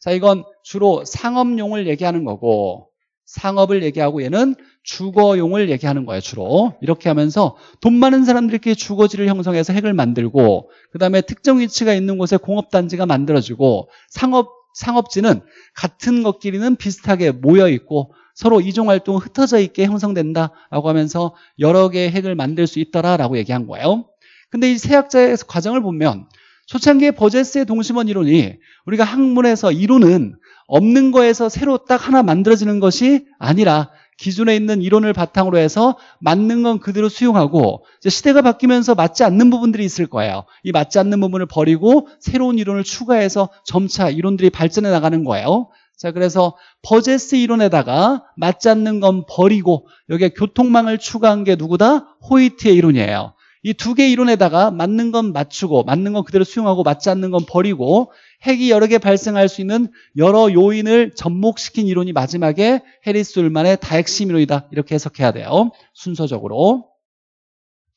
자, 이건 주로 상업용을 얘기하는 거고 상업을 얘기하고 얘는 주거용을 얘기하는 거예요 주로 이렇게 하면서 돈 많은 사람들끼리 주거지를 형성해서 핵을 만들고 그 다음에 특정 위치가 있는 곳에 공업단지가 만들어지고 상업, 상업지는 같은 것끼리는 비슷하게 모여있고 서로 이종활동 흩어져 있게 형성된다라고 하면서 여러 개의 핵을 만들 수 있더라라고 얘기한 거예요 근데 이세약자의 과정을 보면 초창기의 버제스의 동심원 이론이 우리가 학문에서 이론은 없는 거에서 새로 딱 하나 만들어지는 것이 아니라 기존에 있는 이론을 바탕으로 해서 맞는 건 그대로 수용하고 시대가 바뀌면서 맞지 않는 부분들이 있을 거예요. 이 맞지 않는 부분을 버리고 새로운 이론을 추가해서 점차 이론들이 발전해 나가는 거예요. 자, 그래서 버제스 이론에다가 맞지 않는 건 버리고 여기에 교통망을 추가한 게 누구다? 호이트의 이론이에요. 이 두개의 이론에다가 맞는 건 맞추고 맞는 건 그대로 수용하고 맞지 않는 건 버리고 핵이 여러 개 발생할 수 있는 여러 요인을 접목시킨 이론이 마지막에 해리스 울만의 다핵심 이론이다. 이렇게 해석해야 돼요. 순서적으로.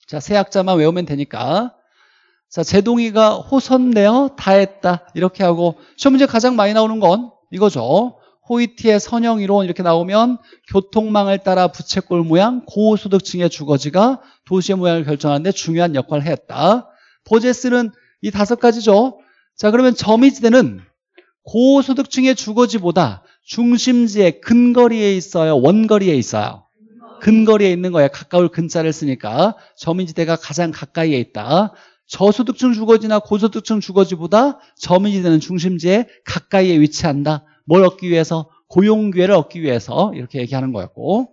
자, 세 학자만 외우면 되니까. 자, 제동이가 호선되어 다했다. 이렇게 하고 시험 문제 가장 많이 나오는 건 이거죠. 호이티의 선형 이론 이렇게 나오면 교통망을 따라 부채꼴 모양 고소득층의 주거지가 도시의 모양을 결정하는데 중요한 역할을 했다. 보제스는 이 다섯 가지죠. 자, 그러면 점이지대는 고소득층의 주거지보다 중심지의 근거리에 있어요? 원거리에 있어요? 근거리에 있는 거예요. 가까울 근자를 쓰니까 점이지대가 가장 가까이에 있다. 저소득층 주거지나 고소득층 주거지보다 점이지대는 중심지에 가까이에 위치한다. 뭘 얻기 위해서? 고용 기회를 얻기 위해서 이렇게 얘기하는 거였고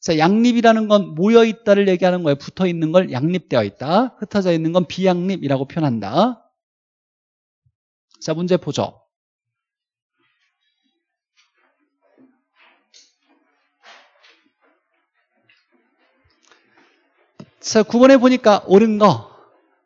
자, 양립이라는 건 모여 있다를 얘기하는 거예요. 붙어 있는 걸 양립되어 있다. 흩어져 있는 건 비양립이라고 표현한다. 자, 문제 보죠. 자, 9번에 보니까 옳은 거.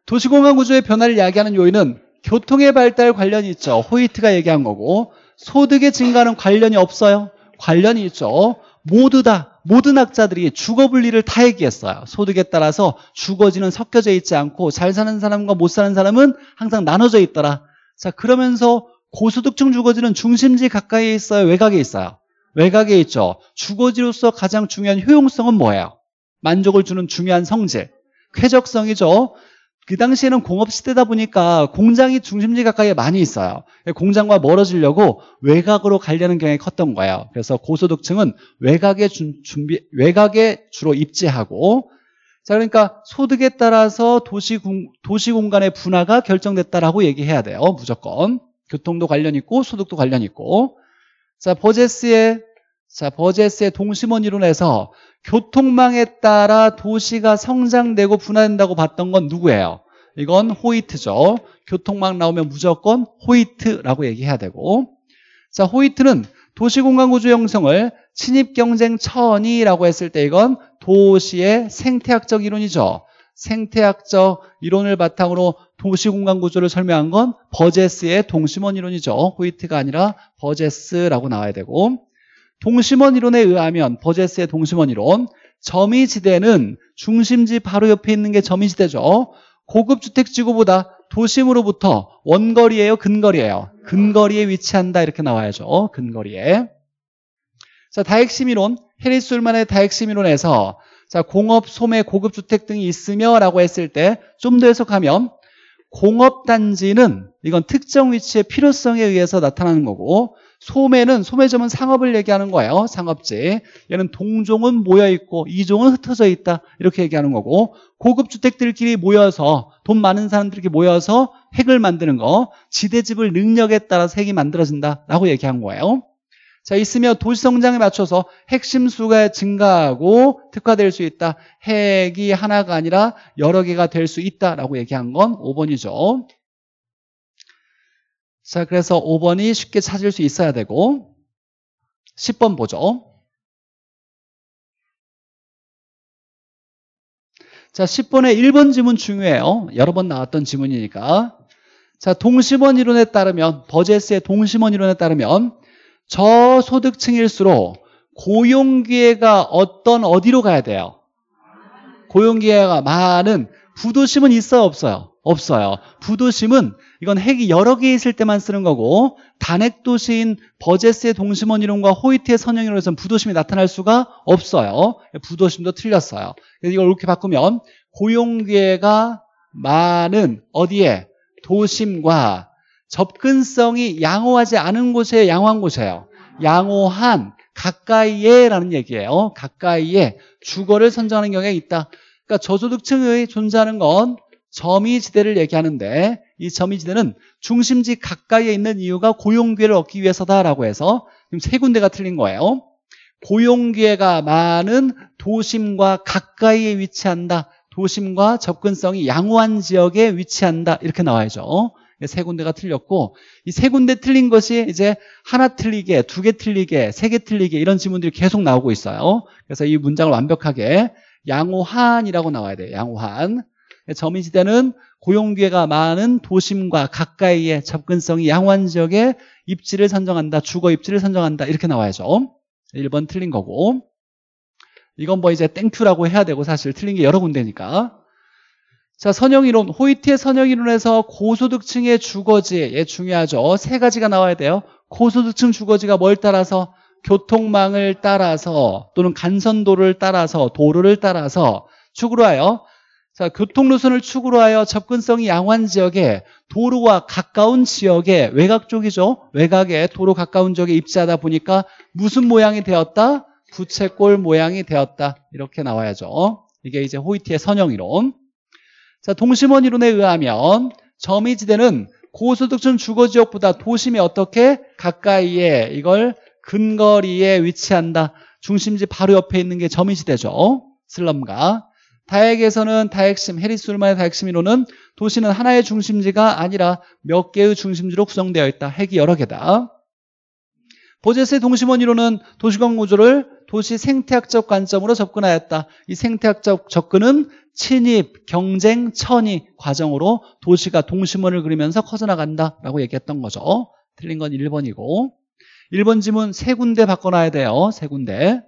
도시공간 구조의 변화를 이야기하는 요인은 교통의 발달 관련이 있죠. 호이트가 얘기한 거고 소득의 증가는 관련이 없어요. 관련이 있죠. 모두 다 모든 학자들이 주거 분리를 다 얘기했어요. 소득에 따라서 주거지는 섞여져 있지 않고 잘 사는 사람과 못 사는 사람은 항상 나눠져 있더라. 자, 그러면서 고소득층 주거지는 중심지 가까이 있어요? 외곽에 있어요? 외곽에 있죠. 주거지로서 가장 중요한 효용성은 뭐예요? 만족을 주는 중요한 성질. 쾌적성이죠. 그 당시에는 공업시대다 보니까 공장이 중심지 가까이 많이 있어요. 공장과 멀어지려고 외곽으로 가려는 경향이 컸던 거예요. 그래서 고소득층은 외곽에, 준비, 외곽에 주로 입지하고 자, 그러니까 소득에 따라서 도시, 공, 도시 공간의 분화가 결정됐다라고 얘기해야 돼요. 무조건. 교통도 관련 있고 소득도 관련 있고. 자, 버제스의 자, 버제스의 동심원 이론에서 교통망에 따라 도시가 성장되고 분화된다고 봤던 건 누구예요? 이건 호이트죠. 교통망 나오면 무조건 호이트라고 얘기해야 되고. 자, 호이트는 도시공간 구조 형성을 친입 경쟁 천이라고 했을 때 이건 도시의 생태학적 이론이죠. 생태학적 이론을 바탕으로 도시공간 구조를 설명한 건 버제스의 동심원 이론이죠. 호이트가 아니라 버제스라고 나와야 되고 동심원 이론에 의하면 버제스의 동심원 이론 점이지대는 중심지 바로 옆에 있는 게 점이지대죠. 고급 주택지구보다 도심으로부터 원거리예요? 근거리예요? 근거리에 위치한다 이렇게 나와야죠. 어, 근거리에. 자, 다핵심이론, 해리술만의 다핵심이론에서 자, 공업, 소매, 고급주택 등이 있으며 라고 했을 때 좀 더 해석하면 공업단지는 이건 특정 위치의 필요성에 의해서 나타나는 거고 소매는 소매점은 상업을 얘기하는 거예요. 상업지. 얘는 동종은 모여 있고 이종은 흩어져 있다. 이렇게 얘기하는 거고 고급 주택들끼리 모여서 돈 많은 사람들끼리 모여서 핵을 만드는 거 지대집을 능력에 따라서 핵이 만들어진다라고 얘기한 거예요. 자, 있으며 도시 성장에 맞춰서 핵심 수가 증가하고 특화될 수 있다. 핵이 하나가 아니라 여러 개가 될 수 있다라고 얘기한 건 5번이죠. 자, 그래서 5번이 쉽게 찾을 수 있어야 되고 10번 보죠. 자, 10번의 1번 지문 중요해요. 여러 번 나왔던 지문이니까. 자, 동심원 이론에 따르면 버제스의 동심원 이론에 따르면 저소득층일수록 고용기회가 어떤 어디로 가야 돼요? 고용기회가 많은 부도심은 있어요 없어요? 없어요. 부도심은 이건 핵이 여러 개 있을 때만 쓰는 거고 단핵도시인 버제스의 동심원 이론과 호이트의 선형 이론에서는 부도심이 나타날 수가 없어요. 부도심도 틀렸어요. 그래서 이걸 이렇게 바꾸면 고용계가 많은 어디에 도심과 접근성이 양호하지 않은 곳에 양호한 곳이에요. 양호한 가까이에 라는 얘기예요. 가까이에 주거를 선정하는 경향이 있다. 그러니까 저소득층의 존재하는 건 점이지대를 얘기하는데 이 점이지대는 중심지 가까이에 있는 이유가 고용기회를 얻기 위해서다라고 해서 지금 세 군데가 틀린 거예요. 고용기회가 많은 도심과 가까이에 위치한다. 도심과 접근성이 양호한 지역에 위치한다. 이렇게 나와야죠. 세 군데가 틀렸고 이 세 군데 틀린 것이 이제 하나 틀리게, 두 개 틀리게, 세 개 틀리게 이런 지문들이 계속 나오고 있어요. 그래서 이 문장을 완벽하게 양호한이라고 나와야 돼요. 양호한. 점인시대는 고용기회가 많은 도심과 가까이의 접근성이 양호한 지역에 입지를 선정한다. 주거 입지를 선정한다. 이렇게 나와야죠. 1번 틀린 거고. 이건 뭐 이제 땡큐라고 해야 되고 사실 틀린 게 여러 군데니까. 자, 선형이론. 호이트의 선형이론에서 고소득층의 주거지. 예, 중요하죠. 세 가지가 나와야 돼요. 고소득층 주거지가 뭘 따라서? 교통망을 따라서 또는 간선도를 따라서 도로를 따라서 축으로 하여 자, 교통 노선을 축으로 하여 접근성이 양호한 지역에 도로와 가까운 지역에 외곽 쪽이죠. 외곽에 도로 가까운 지역에 입지하다 보니까 무슨 모양이 되었다? 부채꼴 모양이 되었다. 이렇게 나와야죠. 이게 이제 호이티의 선형이론. 자, 동심원 이론에 의하면 점이지대는 고소득층 주거지역보다 도심에 어떻게 가까이에 이걸 근거리에 위치한다. 중심지 바로 옆에 있는 게 점이지대죠. 슬럼가. 다핵에서는 다핵심, 해리술만의 스 다핵심 이론은 도시는 하나의 중심지가 아니라 몇 개의 중심지로 구성되어 있다. 핵이 여러 개다. 보제스의 동심원 이론은 도시건 구조를 도시 생태학적 관점으로 접근하였다. 이 생태학적 접근은 침입, 경쟁, 천이 과정으로 도시가 동심원을 그리면서 커져나간다라고 얘기했던 거죠. 틀린 건 1번이고 1번 지문 세 군데 바꿔놔야 돼요. 세 군데.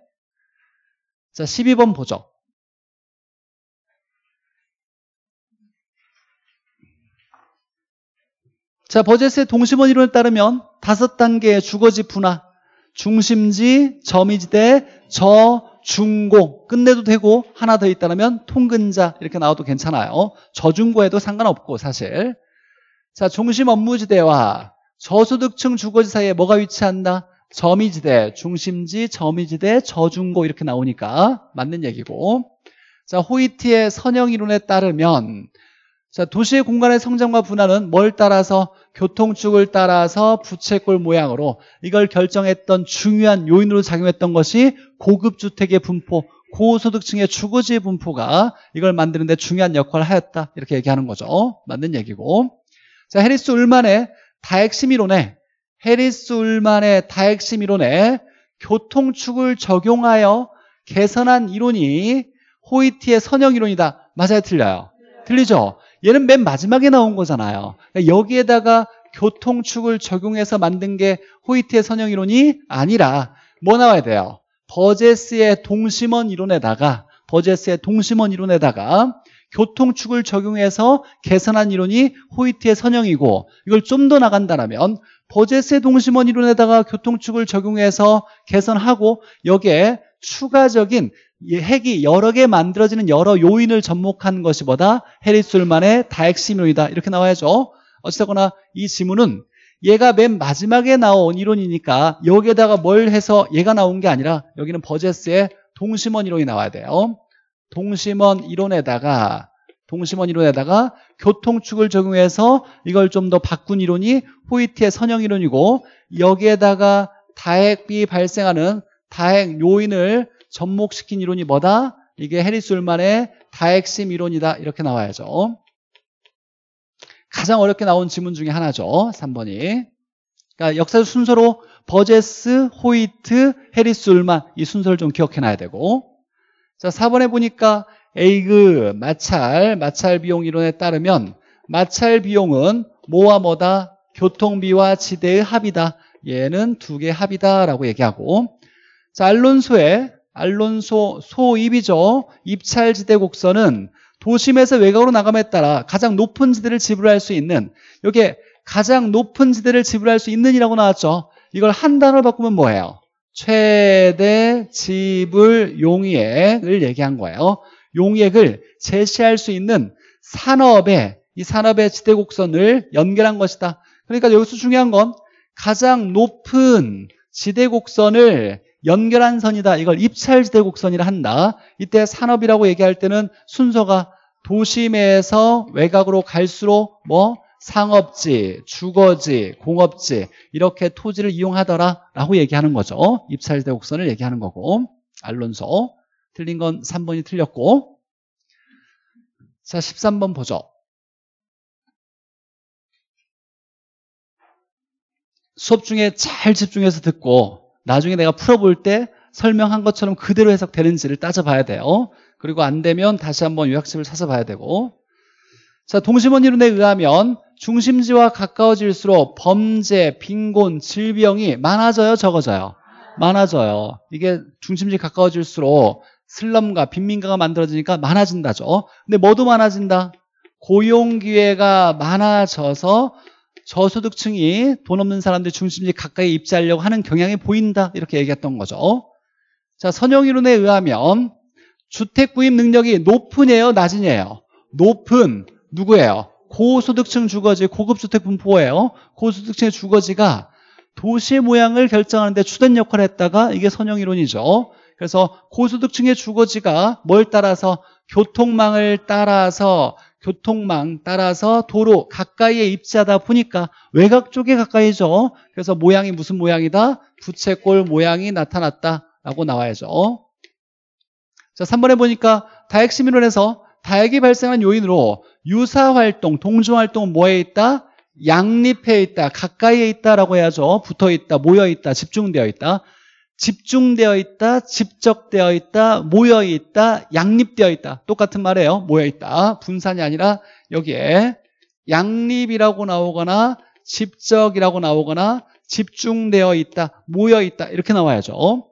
자, 12번 보죠. 자, 버젯의 동심원 이론에 따르면 다섯 단계의 주거지 분화, 중심지, 점이지대, 저, 중고 끝내도 되고 하나 더 있다면 통근자 이렇게 나와도 괜찮아요 저중고에도 상관없고 사실 자 중심 업무지대와 저소득층 주거지 사이에 뭐가 위치한다? 점이지대, 중심지, 점이지대, 저중고 이렇게 나오니까 맞는 얘기고 자 호이티의 선형이론에 따르면 자, 도시의 공간의 성장과 분할은 뭘 따라서 교통축을 따라서 부채꼴 모양으로 이걸 결정했던 중요한 요인으로 작용했던 것이 고급 주택의 분포, 고소득층의 주거지의 분포가 이걸 만드는 데 중요한 역할을 하였다. 이렇게 얘기하는 거죠. 맞는 얘기고. 자, 해리스 울만의 다핵심이론에 해리스 울만의 다핵심이론에 교통축을 적용하여 개선한 이론이 호이티의 선형이론이다. 맞아요, 틀려요? 네. 틀리죠? 얘는 맨 마지막에 나온 거잖아요. 그러니까 여기에다가 교통축을 적용해서 만든 게 호이트의 선형이론이 아니라 뭐 나와야 돼요? 버제스의 동심원 이론에다가 버제스의 동심원 이론에다가 교통축을 적용해서 계산한 이론이 호이트의 선형이고 이걸 좀 더 나간다면 버제스의 동심원 이론에다가 교통축을 적용해서 계산하고 여기에 추가적인 핵이 여러 개 만들어지는 여러 요인을 접목한 것이 보다 해리술만의 다핵심이론이다 이렇게 나와야죠 어찌되거나 이 지문은 얘가 맨 마지막에 나온 이론이니까 여기에다가 뭘 해서 얘가 나온 게 아니라 여기는 버제스의 동심원 이론이 나와야 돼요 동심원 이론에다가 동심원 이론에다가 교통축을 적용해서 이걸 좀 더 바꾼 이론이 호이트의 선형 이론이고 여기에다가 다핵비 발생하는 다핵 요인을 접목시킨 이론이 뭐다? 이게 해리술만의 다핵심 이론이다 이렇게 나와야죠 가장 어렵게 나온 지문 중에 하나죠 3번이 그러니까 역사적 순서로 버제스, 호이트, 해리술만이 순서를 좀 기억해놔야 되고 자 4번에 보니까 에이그 마찰, 마찰 비용 이론에 따르면 마찰 비용은 뭐와 뭐다? 교통비와 지대의 합이다. 얘는 두 개 합이다라고 얘기하고 자 알론소의 알론소 소입이죠. 입찰지대 곡선은 도심에서 외곽으로 나감에 따라 가장 높은 지대를 지불할 수 있는 여기에 가장 높은 지대를 지불할 수 있는 이라고 나왔죠. 이걸 한 단어로 바꾸면 뭐예요? 최대 지불 용액을 얘기한 거예요. 용액을 제시할 수 있는 산업의 이 산업의 지대 곡선을 연결한 것이다. 그러니까 여기서 중요한 건 가장 높은 지대 곡선을 연결한 선이다. 이걸 입찰지대 곡선이라 한다. 이때 산업이라고 얘기할 때는 순서가 도심에서 외곽으로 갈수록 뭐 상업지, 주거지, 공업지 이렇게 토지를 이용하더라 라고 얘기하는 거죠. 입찰지대 곡선을 얘기하는 거고 알론소 틀린 건 3번이 틀렸고 자 13번 보죠. 수업 중에 잘 집중해서 듣고 나중에 내가 풀어볼 때 설명한 것처럼 그대로 해석되는지를 따져봐야 돼요. 그리고 안 되면 다시 한번 요약집을 찾아봐야 되고 자 동심원이론에 의하면 중심지와 가까워질수록 범죄, 빈곤, 질병이 많아져요 적어져요? 많아져요 이게 중심지 가까워질수록 슬럼과 빈민가가 만들어지니까 많아진다죠 근데 뭐도 많아진다? 고용기회가 많아져서 저소득층이 돈 없는 사람들 중심지 가까이 입지하려고 하는 경향이 보인다 이렇게 얘기했던 거죠. 자 선형이론에 의하면 주택 구입 능력이 높은이에요 낮은이에요? 높은 누구예요? 고소득층 주거지 고급주택 분포예요. 고소득층의 주거지가 도시 모양을 결정하는데 주된 역할을 했다가 이게 선형이론이죠. 그래서 고소득층의 주거지가 뭘 따라서 교통망을 따라서 교통망 따라서 도로 가까이에 입지하다 보니까 외곽 쪽에 가까이죠. 그래서 모양이 무슨 모양이다? 부채꼴 모양이 나타났다라고 나와야죠. 자, 3번에 보니까 다핵심의론에서 다핵이 발생한 요인으로 유사활동, 동조활동은 뭐에 있다? 양립해 있다, 가까이에 있다라고 해야죠. 붙어 있다, 모여 있다, 집중되어 있다. 집중되어 있다, 집적되어 있다, 모여 있다, 양립되어 있다. 똑같은 말이에요. 모여 있다. 분산이 아니라 여기에 양립이라고 나오거나 집적이라고 나오거나 집중되어 있다, 모여 있다 이렇게 나와야죠.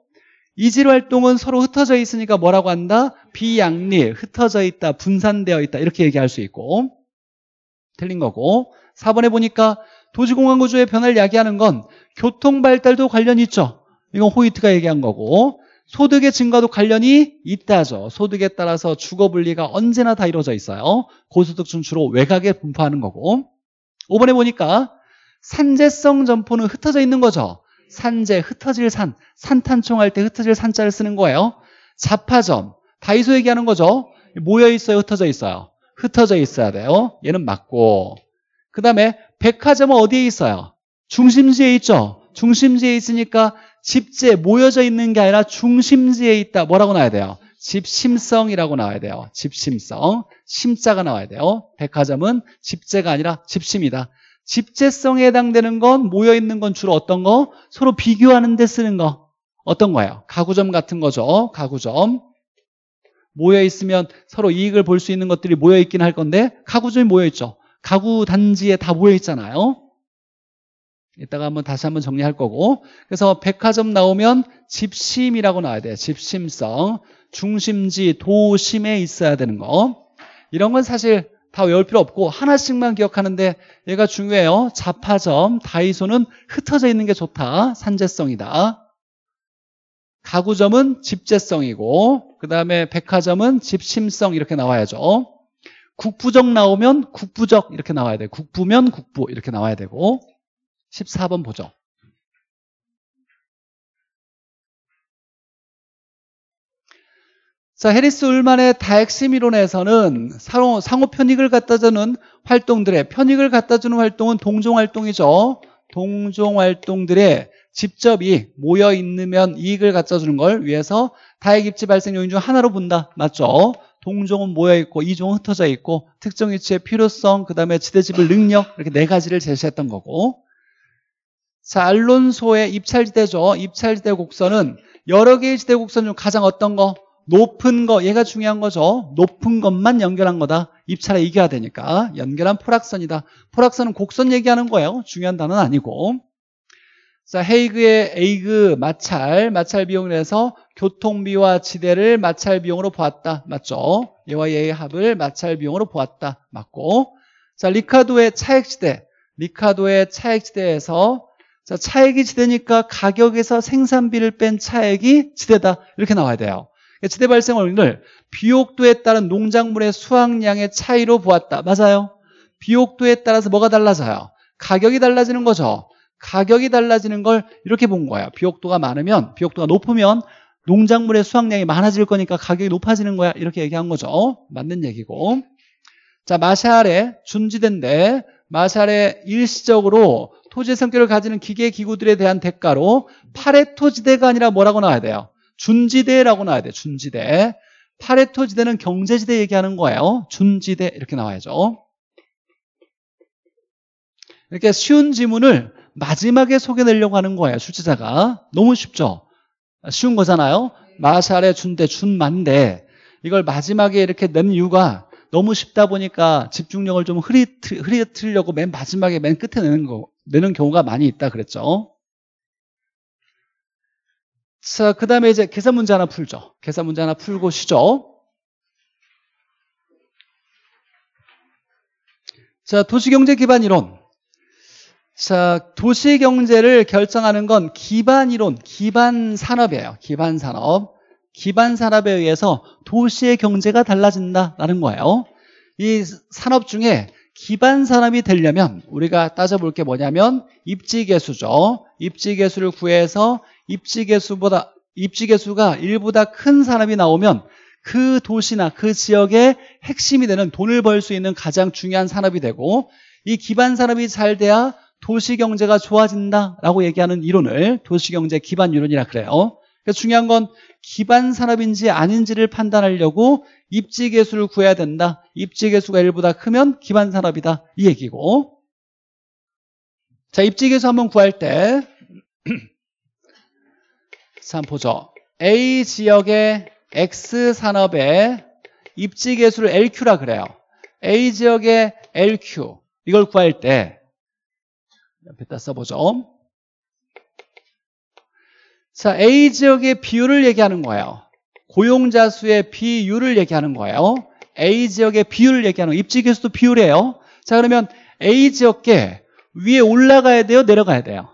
이질 활동은 서로 흩어져 있으니까 뭐라고 한다? 비양립, 흩어져 있다, 분산되어 있다 이렇게 얘기할 수 있고 틀린 거고 4번에 보니까 도시공항구조의 변화를 야기하는 건 교통발달도 관련이 있죠. 이건 호이트가 얘기한 거고 소득의 증가도 관련이 있다죠. 소득에 따라서 주거 분리가 언제나 다 이루어져 있어요. 고소득 준추로 외곽에 분포하는 거고 5번에 보니까 산재성 점포는 흩어져 있는 거죠. 산재, 흩어질 산, 산탄총 할 때 흩어질 산자를 쓰는 거예요. 자파점, 다이소 얘기하는 거죠. 모여 있어요, 흩어져 있어요? 흩어져 있어야 돼요. 얘는 맞고. 그 다음에 백화점은 어디에 있어요? 중심지에 있죠. 중심지에 있으니까 집재 모여져 있는 게 아니라 중심지에 있다. 뭐라고 나와야 돼요? 집심성이라고 나와야 돼요. 집심성. 심자가 나와야 돼요. 백화점은 집재가 아니라 집심이다. 집재성에 해당되는 건 모여있는 건 주로 어떤 거? 서로 비교하는 데 쓰는 거. 어떤 거예요? 가구점 같은 거죠. 가구점. 모여있으면 서로 이익을 볼 수 있는 것들이 모여있긴 할 건데 가구점이 모여있죠. 가구 단지에 다 모여있잖아요. 이따가 한번 다시 한번 정리할 거고 그래서 백화점 나오면 집심이라고 나와야 돼요 집심성 중심지 도심에 있어야 되는 거 이런 건 사실 다 외울 필요 없고 하나씩만 기억하는데 얘가 중요해요 자파점 다이소는 흩어져 있는 게 좋다 산재성이다 가구점은 집재성이고 그 다음에 백화점은 집심성 이렇게 나와야죠 국부적 나오면 국부적 이렇게 나와야 돼요 국부면 국부 이렇게 나와야 되고 14번 보죠. 자, 해리스 울만의 다핵심 이론에서는 상호 편익을 갖다주는 활동들의 편익을 갖다주는 활동은 동종 활동이죠. 동종 활동들의 집접이 모여 있으면 이익을 갖다주는 걸 위해서 다핵 입지 발생 요인 중 하나로 본다. 맞죠? 동종은 모여 있고 이종은 흩어져 있고 특정 위치의 필요성, 그다음에 지대지불 능력 이렇게 네 가지를 제시했던 거고 자, 알론소의 입찰지대죠. 입찰지대 곡선은 여러 개의 지대 곡선 중 가장 어떤 거? 높은 거. 얘가 중요한 거죠. 높은 것만 연결한 거다. 입찰에 이겨야 되니까. 연결한 포락선이다. 포락선은 곡선 얘기하는 거예요. 중요한 단어는 아니고. 자, 헤이그의 에이그 마찰, 마찰 비용을 해서 교통비와 지대를 마찰 비용으로 보았다. 맞죠? 얘와 얘의 합을 마찰 비용으로 보았다. 맞고. 자, 리카도의 차액지대. 리카도의 차액지대에서 자, 차액이 지대니까 가격에서 생산비를 뺀 차액이 지대다. 이렇게 나와야 돼요. 그러니까 지대 발생 원인을 비옥도에 따른 농작물의 수확량의 차이로 보았다. 맞아요. 비옥도에 따라서 뭐가 달라져요? 가격이 달라지는 거죠. 가격이 달라지는 걸 이렇게 본 거예요. 비옥도가 많으면, 비옥도가 높으면 농작물의 수확량이 많아질 거니까 가격이 높아지는 거야. 이렇게 얘기한 거죠. 맞는 얘기고. 자, 마샬의 준지대인데, 마샬의 일시적으로 토지의 성격을 가지는 기계 기구들에 대한 대가로 파레토 지대가 아니라 뭐라고 나와야 돼요? 준지대라고 나와야 돼요. 준지대. 파레토 지대는 경제지대 얘기하는 거예요. 준지대 이렇게 나와야죠. 이렇게 쉬운 지문을 마지막에 소개내려고 하는 거예요. 출제자가. 너무 쉽죠? 쉬운 거잖아요. 마샬의 준대, 준만대. 이걸 마지막에 이렇게 낸 이유가 너무 쉽다 보니까 집중력을 좀흐리 흐리트려고 맨 마지막에 맨 끝에 내는 거, 내는 경우가 많이 있다 그랬죠. 자, 그 다음에 이제 계산 문제 하나 풀죠. 계산 문제 하나 풀고 쉬죠. 자, 도시경제 기반 이론. 자, 도시경제를 결정하는 건 기반 이론, 기반 산업이에요. 기반 산업. 기반 산업에 의해서 도시의 경제가 달라진다라는 거예요. 이 산업 중에 기반 산업이 되려면 우리가 따져볼 게 뭐냐면 입지계수죠. 입지계수를 구해서 입지계수보다 입지계수가 일보다큰 사람이 나오면 그 도시나 그 지역의 핵심이 되는 돈을 벌 수 있는 가장 중요한 산업이 되고 이 기반 산업이 잘 돼야 도시 경제가 좋아진다라고 얘기하는 이론을 도시 경제 기반 이론이라 그래요. 그러니까 중요한 건 기반 산업인지 아닌지를 판단하려고 입지 개수를 구해야 된다. 입지 개수가 1보다 크면 기반 산업이다. 이 얘기고. 자, 입지 개수 한번 구할 때. 자, 보죠. A 지역의 X 산업의 입지 개수를 LQ라 그래요. A 지역의 LQ. 이걸 구할 때. 옆에다 써보죠. 자, A 지역의 비율을 얘기하는 거예요. 고용자 수의 비율을 얘기하는 거예요. A 지역의 비율을 얘기하는 거예요. 입지계수도 비율이에요. 자, 그러면 A 지역계 위에 올라가야 돼요? 내려가야 돼요?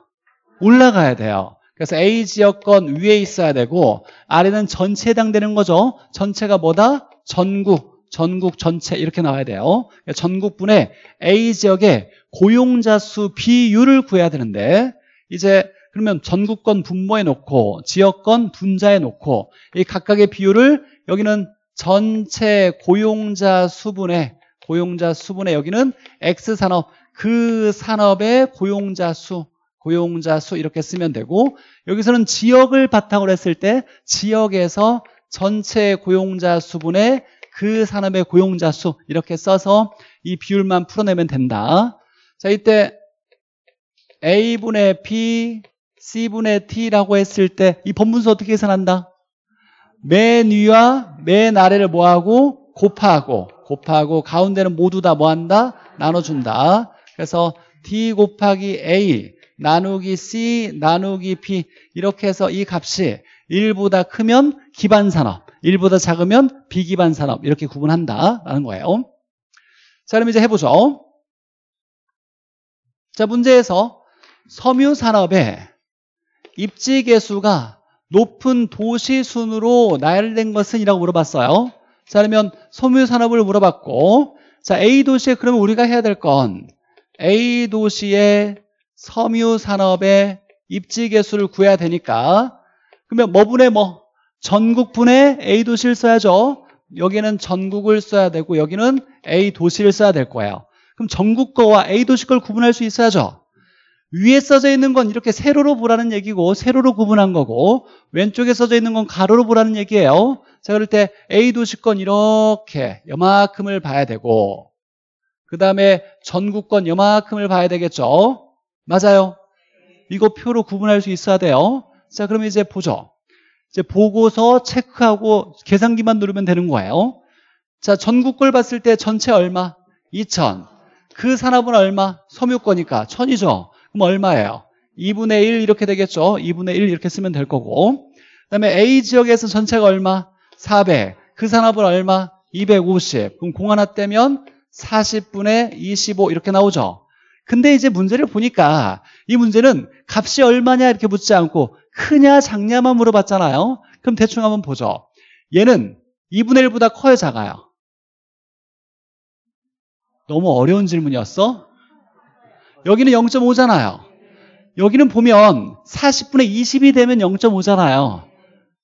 올라가야 돼요. 그래서 A 지역권 위에 있어야 되고 아래는 전체에 해당되는 거죠. 전체가 뭐다? 전국, 전국 전체 이렇게 나와야 돼요. 그러니까 전국분의 A 지역의 고용자 수 비율을 구해야 되는데 이제 그러면 전국권 분모에 놓고 지역권 분자에 놓고 이 각각의 비율을 여기는 전체 고용자 수분에 고용자 수분에 여기는 X 산업 그 산업의 고용자 수 고용자 수 이렇게 쓰면 되고 여기서는 지역을 바탕으로 했을 때 지역에서 전체 고용자 수분에 그 산업의 고용자 수 이렇게 써서 이 비율만 풀어내면 된다 자 이때 A분의 B C분의 T라고 했을 때이 법문서 어떻게 계산한다? 맨 위와 맨 아래를 뭐하고? 곱하고 곱하고 가운데는 모두 다 뭐한다? 나눠준다 그래서 T 곱하기 A 나누기 C 나누기 P 이렇게 해서 이 값이 1보다 크면 기반산업 1보다 작으면 비기반산업 이렇게 구분한다라는 거예요 자 그럼 이제 해보죠 자 문제에서 섬유산업에 입지 개수가 높은 도시 순으로 나열된 것은 이라고 물어봤어요 자 그러면 섬유산업을 물어봤고 자 A 도시에 그러면 우리가 해야 될 건 A 도시의 섬유산업의 입지 개수를 구해야 되니까 그러면 뭐분의 뭐 전국분의 뭐? A 도시를 써야죠 여기는 전국을 써야 되고 여기는 A 도시를 써야 될 거예요 그럼 전국 거와 A 도시 걸 구분할 수 있어야죠 위에 써져 있는 건 이렇게 세로로 보라는 얘기고 세로로 구분한 거고 왼쪽에 써져 있는 건 가로로 보라는 얘기예요. 자 그럴 때 A 도시권 이렇게 요만큼을 봐야 되고 그 다음에 전국권 요만큼을 봐야 되겠죠. 맞아요. 이거 표로 구분할 수 있어야 돼요. 자 그러면 이제 보죠. 이제 보고서 체크하고 계산기만 누르면 되는 거예요. 자 전국걸 봤을 때 전체 얼마? 2천. 그 산업은 얼마? 섬유권이니까 1 0 0 0이죠 그럼 얼마예요? 2분의 1 이렇게 되겠죠? 2분의 1 이렇게 쓰면 될 거고 그 다음에 A 지역에서 전체가 얼마? 400. 그 산업은 얼마? 250. 그럼 공 하나 떼면 40분의 25 이렇게 나오죠? 근데 이제 문제를 보니까 이 문제는 값이 얼마냐 이렇게 묻지 않고 크냐 작냐만 물어봤잖아요. 그럼 대충 한번 보죠. 얘는 2분의 1보다 커요 작아요? 너무 어려운 질문이었어? 여기는 0.5잖아요. 여기는 보면 40분의 20이 되면 0.5잖아요.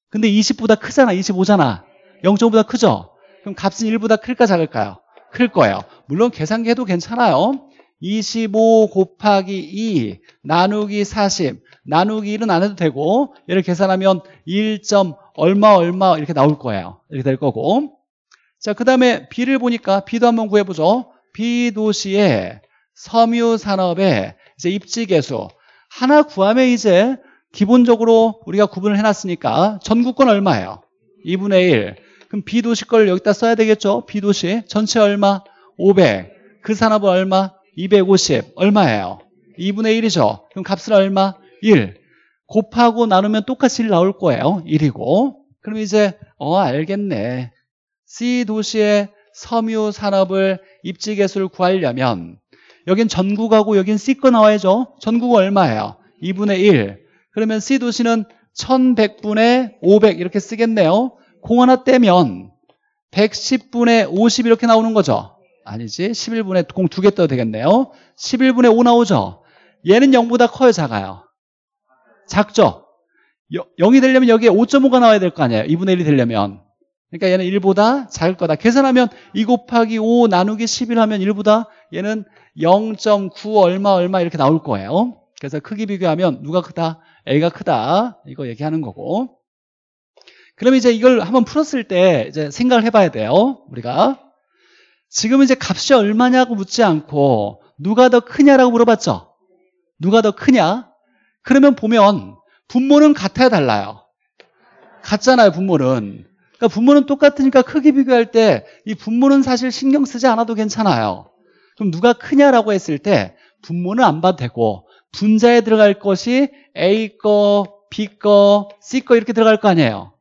근데 20보다 크잖아. 25잖아. 0.5보다 크죠? 그럼 값은 1보다 클까 작을까요? 클 거예요. 물론 계산기 해도 괜찮아요. 25 곱하기 2 나누기 40 나누기 1은 안 해도 되고 얘를 계산하면 1. 얼마 얼마 이렇게 나올 거예요. 이렇게 될 거고 자, 그 다음에 B를 보니까 B도 한번 구해보죠. B 도시에 섬유 산업의 이제 입지계수 하나 구하면 이제 기본적으로 우리가 구분을 해놨으니까 전국권 얼마예요? 2분의 1. 그럼 비도시 걸 여기다 써야 되겠죠? 비도시 전체 얼마? 500. 그 산업은 얼마? 250. 얼마예요? 2분의 1이죠. 그럼 값은 얼마? 1. 곱하고 나누면 똑같이 1 나올 거예요. 1이고. 그럼 이제 어 알겠네. C 도시의 섬유 산업을 입지 개수를 구하려면 여긴 전국하고 여긴 C거 나와야죠. 전국 얼마예요? 2분의 1. 그러면 C 도시는 1100분의 500 이렇게 쓰겠네요. 공 하나 떼면 110분의 50 이렇게 나오는 거죠. 아니지. 11분의 공 두 개 떠도 되겠네요. 11분의 5 나오죠. 얘는 0보다 커요, 작아요? 작죠? 0이 되려면 여기에 5.5가 나와야 될 거 아니에요. 2분의 1이 되려면. 그러니까 얘는 1보다 작을 거다. 계산하면 2 곱하기 5 나누기 11 0 하면 1보다 얘는 0.9 얼마 얼마 이렇게 나올 거예요. 그래서 크기 비교하면 누가 크다? L가 크다. 이거 얘기하는 거고. 그러면 이제 이걸 한번 풀었을 때 이제 생각을 해봐야 돼요. 우리가. 지금 이제 값이 얼마냐고 묻지 않고 누가 더 크냐라고 물어봤죠? 누가 더 크냐? 그러면 보면 분모는 같아야 달라요. 같잖아요, 분모는. 그러니까 분모는 똑같으니까 크기 비교할 때 이 분모는 사실 신경 쓰지 않아도 괜찮아요. 그럼 누가 크냐라고 했을 때 분모는 안 봐도 되고 분자에 들어갈 것이 A 거, B 거, C 거 이렇게 들어갈 거 아니에요.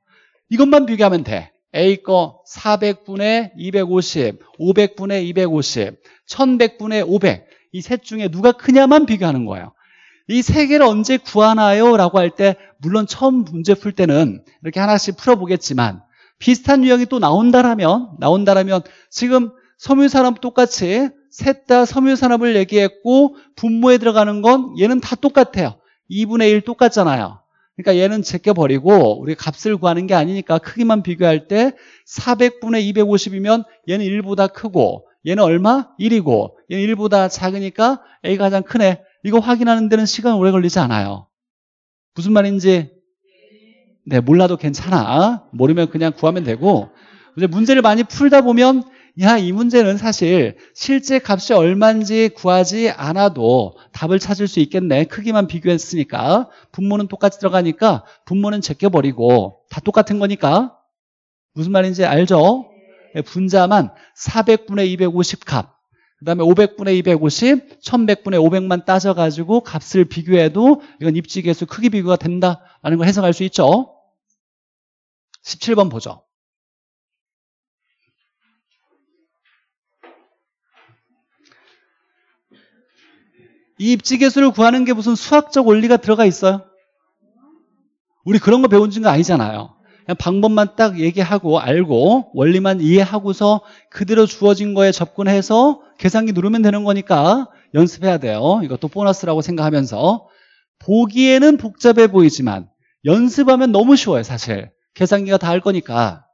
이것만 비교하면 돼. A 거 400분의 250, 500분의 250, 1100분의 500. 이 셋 중에 누가 크냐만 비교하는 거예요. 이 세 개를 언제 구하나요? 라고 할 때, 물론 처음 문제 풀 때는 이렇게 하나씩 풀어보겠지만, 비슷한 유형이 또 나온다라면, 나온다라면, 지금 섬유사람 똑같이 셋다 섬유산업을 얘기했고 분모에 들어가는 건 얘는 다 똑같아요. 2분의 1 똑같잖아요. 그러니까 얘는 제껴버리고 우리 값을 구하는 게 아니니까 크기만 비교할 때 400분의 250이면 얘는 1보다 크고 얘는 얼마? 1이고 얘는 1보다 작으니까 A가 가장 크네. 이거 확인하는 데는 시간 오래 걸리지 않아요. 무슨 말인지 네 몰라도 괜찮아. 모르면 그냥 구하면 되고 이제 문제를 많이 풀다 보면 야, 이 문제는 사실 실제 값이 얼마인지 구하지 않아도 답을 찾을 수 있겠네. 크기만 비교했으니까. 분모는 똑같이 들어가니까 분모는 제껴버리고 다 똑같은 거니까. 무슨 말인지 알죠? 예, 분자만 400분의 250 값. 그 다음에 500분의 250, 1100분의 500만 따져가지고 값을 비교해도 이건 입지계수 크기 비교가 된다라는 걸 해석할 수 있죠. 17번 보죠. 이 입지계수를 구하는 게 무슨 수학적 원리가 들어가 있어요? 우리 그런 거 배운 거 아니잖아요. 그냥 방법만 딱 얘기하고 알고 원리만 이해하고서 그대로 주어진 거에 접근해서 계산기 누르면 되는 거니까 연습해야 돼요. 이것도 보너스라고 생각하면서 보기에는 복잡해 보이지만 연습하면 너무 쉬워요 사실 계산기가 다 할 거니까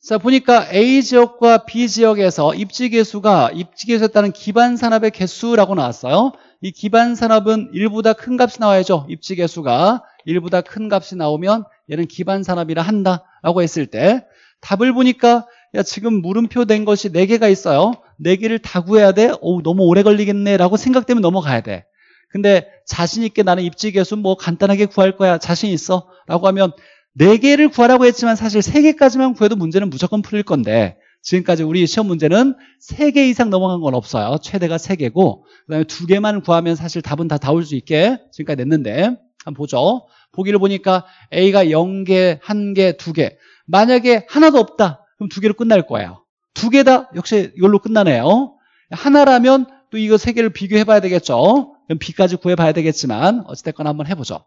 자 보니까 A 지역과 B 지역에서 입지 개수가 입지 개수에 따른 기반 산업의 개수라고 나왔어요. 이 기반 산업은 1보다 큰 값이 나와야죠. 입지 개수가 1보다 큰 값이 나오면 얘는 기반 산업이라 한다라고 했을 때 답을 보니까 야 지금 물음표 된 것이 4개가 있어요. 4개를 다 구해야 돼. 오 너무 오래 걸리겠네라고 생각되면 넘어가야 돼. 근데 자신 있게 나는 입지 개수 뭐 간단하게 구할 거야. 자신 있어라고 하면 4개를 구하라고 했지만 사실 3개까지만 구해도 문제는 무조건 풀릴 건데 지금까지 우리 시험 문제는 3개 이상 넘어간 건 없어요. 최대가 3개고 그다음에 2개만 구하면 사실 답은 다 다 올 수 있게 지금까지 냈는데 한번 보죠. 보기를 보니까 A가 0개, 1개, 2개 만약에 하나도 없다 그럼 2개로 끝날 거예요. 2개 다 역시 이걸로 끝나네요. 하나라면 또 이거 3개를 비교해봐야 되겠죠. 그럼 B까지 구해봐야 되겠지만 어찌됐건 한번 해보죠.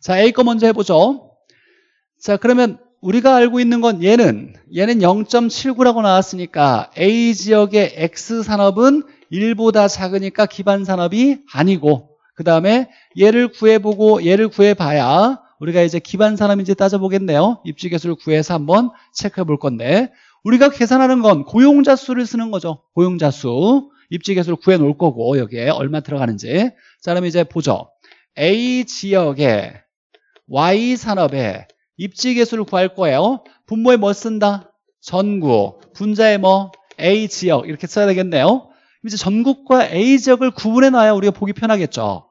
자, A 거 먼저 해보죠. 자, 그러면 우리가 알고 있는 건 얘는 얘는 0.79라고 나왔으니까 A 지역의 X 산업은 1보다 작으니까 기반 산업이 아니고 그 다음에 얘를 구해보고 얘를 구해봐야 우리가 이제 기반 산업인지 따져보겠네요 입지개수를 구해서 한번 체크해 볼 건데 우리가 계산하는 건 고용자 수를 쓰는 거죠 고용자 수입지개수를 구해 놓을 거고 여기에 얼마 들어가는지 자 그럼 이제 보죠 A 지역에 Y 산업에 입지 개수를 구할 거예요. 분모에 뭐 쓴다? 전구 분자에 뭐 A 지역 이렇게 써야 되겠네요. 이제 전국과 A 지역을 구분해 놔야 우리가 보기 편하겠죠.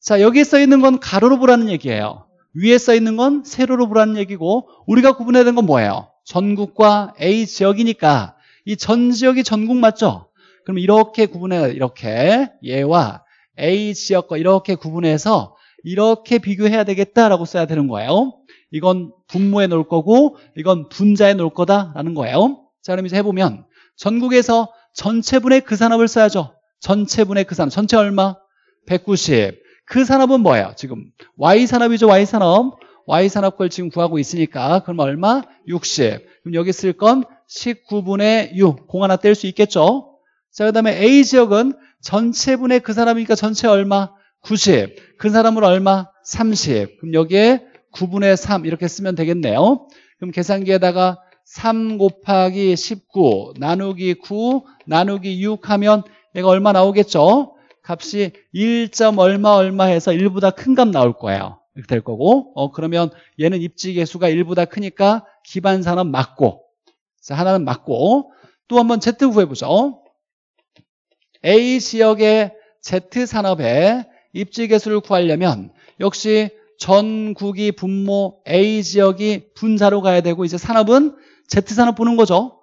자, 여기에 써 있는 건 가로로 보라는 얘기예요. 위에 써 있는 건 세로로 보라는 얘기고 우리가 구분해야 되는 건 뭐예요? 전국과 A 지역이니까 이 전 지역이 전국 맞죠? 그럼 이렇게 구분해요. 이렇게 얘와 A 지역과 이렇게 구분해서 이렇게 비교해야 되겠다라고 써야 되는 거예요. 이건 분모에 놓을 거고 이건 분자에 놓을 거다라는 거예요. 자, 그럼 이제 해보면 전국에서 전체분의 그 산업을 써야죠. 전체분의 그 산업. 전체 얼마? 190. 그 산업은 뭐예요? 지금 Y산업이죠. Y산업. Y산업 걸 지금 구하고 있으니까 그럼 얼마? 60. 그럼 여기 쓸 건 19분의 6. 공 하나 뗄 수 있겠죠? 자, 그 다음에 A 지역은 전체분의 그 산업이니까 전체 얼마? 90. 큰 사람으로 얼마? 30. 그럼 여기에 9분의 3 이렇게 쓰면 되겠네요. 그럼 계산기에다가 3 곱하기 19 나누기 9 나누기 6 하면 얘가 얼마 나오겠죠? 값이 1. 얼마 얼마 해서 1보다 큰 값 나올 거예요. 이렇게 될 거고 어 그러면 얘는 입지계수가 1보다 크니까 기반산업 맞고 자 하나는 맞고 또 한번 Z 구해보죠. A 지역의 Z 산업에 입지 개수를 구하려면 역시 전국이 분모 A 지역이 분사로 가야 되고 이제 산업은 Z산업 보는 거죠.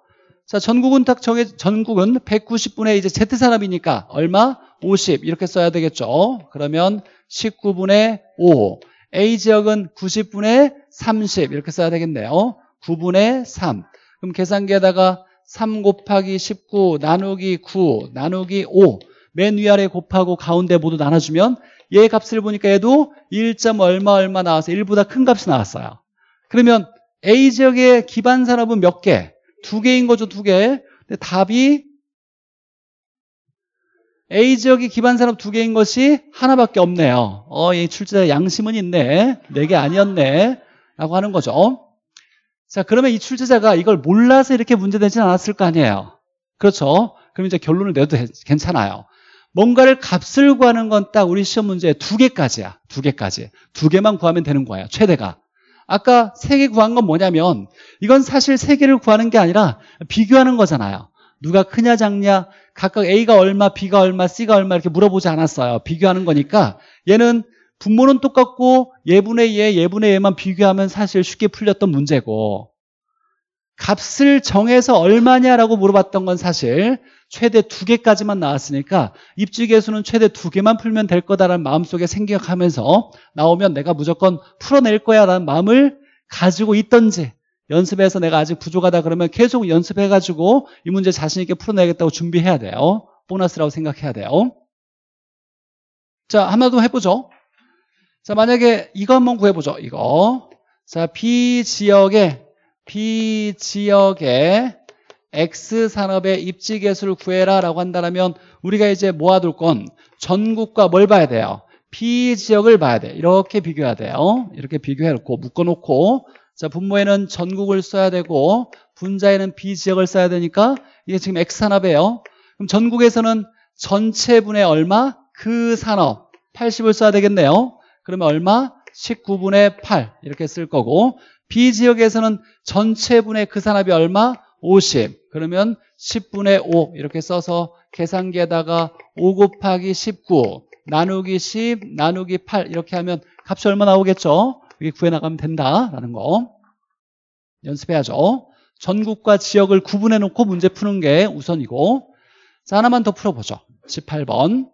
자, 전국은 딱 정해 전국은 190분의 이제 Z산업이니까 얼마? 50 이렇게 써야 되겠죠. 그러면 19분의 5. A 지역은 90분의 30 이렇게 써야 되겠네요. 9분의 3. 그럼 계산기에다가 3 곱하기 19 나누기 9 나누기 5맨 위아래 곱하고 가운데 모두 나눠주면 얘 값을 보니까 얘도 1. 얼마 얼마 나와서 1보다 큰 값이 나왔어요. 그러면 A 지역의 기반 산업은 몇 개? 두 개인 거죠, 두 개. 근데 답이 A 지역의 기반 산업 두 개인 것이 하나밖에 없네요. 어, 이 출제자 양심은 있네. 네 개 아니었네. 라고 하는 거죠. 자, 그러면 이 출제자가 이걸 몰라서 이렇게 문제 되진 않았을 거 아니에요. 그렇죠? 그럼 이제 결론을 내도 괜찮아요. 뭔가를 값을 구하는 건 딱 우리 시험 문제 두 개까지야. 두 개까지. 두 개만 구하면 되는 거야. 최대가. 아까 세 개 구한 건 뭐냐면 이건 사실 세 개를 구하는 게 아니라 비교하는 거잖아요. 누가 크냐 작냐 각각 A가 얼마, B가 얼마, C가 얼마 이렇게 물어보지 않았어요. 비교하는 거니까 얘는 분모는 똑같고 예분의 예, 예분의 예만 비교하면 사실 쉽게 풀렸던 문제고 값을 정해서 얼마냐라고 물어봤던 건 사실 최대 두 개까지만 나왔으니까 입지 개수는 최대 두 개만 풀면 될 거다라는 마음속에 생각하면서 나오면 내가 무조건 풀어낼 거야라는 마음을 가지고 있던지 연습해서 내가 아직 부족하다 그러면 계속 연습해가지고 이 문제 자신 있게 풀어내겠다고 준비해야 돼요. 보너스라고 생각해야 돼요. 자, 하나 더 해보죠. 자, 만약에 이거 한번 구해보죠. 이거. 자, B 지역에, B 지역에 X 산업의 입지 개수를 구해라라고 한다면 우리가 이제 모아둘 건 전국과 뭘 봐야 돼요? B 지역을 봐야 돼. 이렇게 비교해야 돼요. 이렇게 비교해놓고 묶어놓고 자 분모에는 전국을 써야 되고 분자에는 B 지역을 써야 되니까 이게 지금 X 산업이에요. 그럼 전국에서는 전체분의 얼마? 그 산업 80을 써야 되겠네요. 그러면 얼마? 19분의 8 이렇게 쓸 거고 B 지역에서는 전체분의 그 산업이 얼마? 50 그러면 10분의 5 이렇게 써서 계산기에다가 5 곱하기 19 나누기 10 나누기 8 이렇게 하면 값이 얼마 나오겠죠? 이게 구해 나가면 된다라는 거 연습해야죠 전국과 지역을 구분해 놓고 문제 푸는 게 우선이고 자 하나만 더 풀어보죠 18번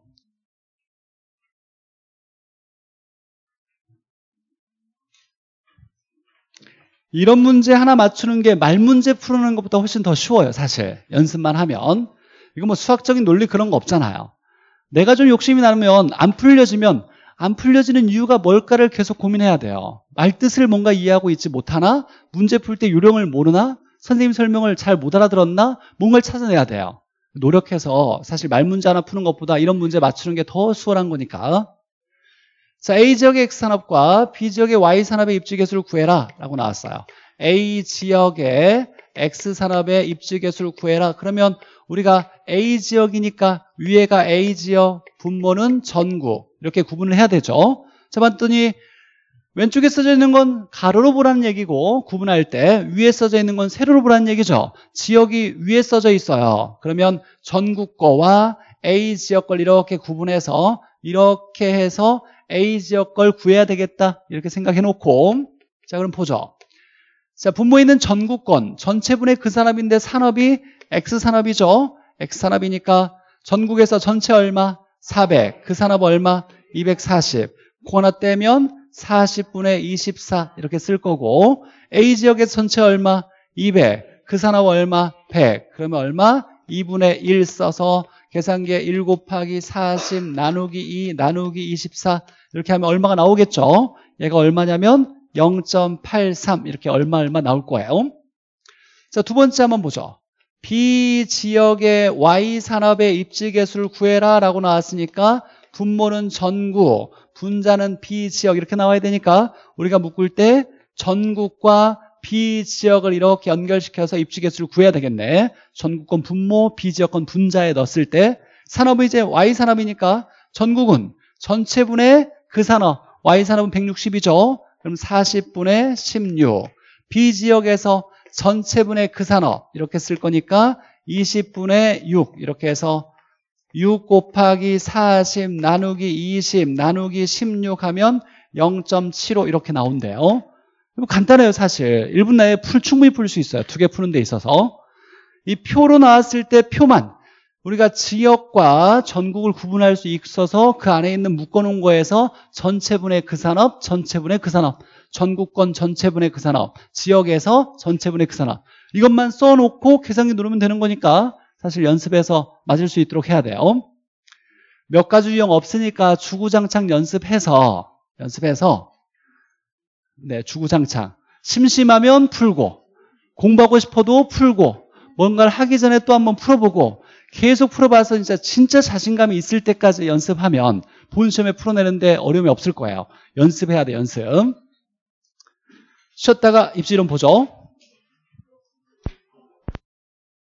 이런 문제 하나 맞추는 게 말 문제 푸는 것보다 훨씬 더 쉬워요, 사실. 연습만 하면. 이거 뭐 수학적인 논리 그런 거 없잖아요. 내가 좀 욕심이 나면 안 풀려지면 안 풀려지는 이유가 뭘까를 계속 고민해야 돼요. 말뜻을 뭔가 이해하고 있지 못하나? 문제 풀 때 요령을 모르나? 선생님 설명을 잘 못 알아들었나? 뭔가를 찾아내야 돼요. 노력해서 사실 말 문제 하나 푸는 것보다 이런 문제 맞추는 게 더 수월한 거니까. 자, A지역의 X산업과 B지역의 Y산업의 입지개수를 구해라 라고 나왔어요. A지역의 X산업의 입지개수를 구해라. 그러면 우리가 A지역이니까 위에가 A지역, 분모는 전구 이렇게 구분을 해야 되죠. 자, 봤더니 왼쪽에 써져 있는 건 가로로 보라는 얘기고 구분할 때 위에 써져 있는 건 세로로 보라는 얘기죠. 지역이 위에 써져 있어요. 그러면 전국 거와 A 지역 걸 이렇게 구분해서 이렇게 해서 A 지역 걸 구해야 되겠다 이렇게 생각해놓고 자 그럼 보죠 자 분모에 있는 전국권 전체분의 그 사람인데 산업이 X산업이죠 X산업이니까 전국에서 전체 얼마? 400 그 산업 얼마? 240 코나 떼면 40분의 24 이렇게 쓸 거고 A 지역에서 전체 얼마? 200 그 산업 얼마? 100 그러면 얼마? 2분의 1 써서 계산기에 1 곱하기 40 나누기 2 나누기 24 이렇게 하면 얼마가 나오겠죠? 얘가 얼마냐면 0.83 이렇게 얼마 얼마 나올 거예요. 자, 두 번째 한번 보죠. B 지역의 Y 산업의 입지 개수를 구해라 라고 나왔으니까 분모는 전구, 분자는 B 지역 이렇게 나와야 되니까 우리가 묶을 때 전국과 B 지역을 이렇게 연결시켜서 입지 개수를 구해야 되겠네. 전국권 분모, B 지역권 분자에 넣었을 때 산업이 이제 Y 산업이니까 전국은 전체분의 그 산업, Y 산업은 160이죠. 그럼 40분의 16. B 지역에서 전체분의 그 산업 이렇게 쓸 거니까 20분의 6 이렇게 해서 6 곱하기 40 나누기 20 나누기 16 하면 0.75 이렇게 나온대요. 간단해요, 사실. 1분 내에 풀, 충분히 풀 수 있어요. 두 개 푸는 데 있어서. 이 표로 나왔을 때 표만. 우리가 지역과 전국을 구분할 수 있어서 그 안에 있는 묶어놓은 거에서 전체분의 그 산업, 전체분의 그 산업, 전국권 전체분의 그 산업, 지역에서 전체분의 그 산업. 이것만 써놓고 계산기 누르면 되는 거니까 사실 연습해서 맞을 수 있도록 해야 돼요. 몇 가지 유형 없으니까 주구장창 연습해서, 연습해서 네, 주구장창. 심심하면 풀고, 공부하고 싶어도 풀고, 뭔가를 하기 전에 또 한 번 풀어보고, 계속 풀어봐서 진짜, 진짜 자신감이 있을 때까지 연습하면 본 시험에 풀어내는데 어려움이 없을 거예요. 연습해야 돼, 연습. 쉬었다가 입시론 보죠.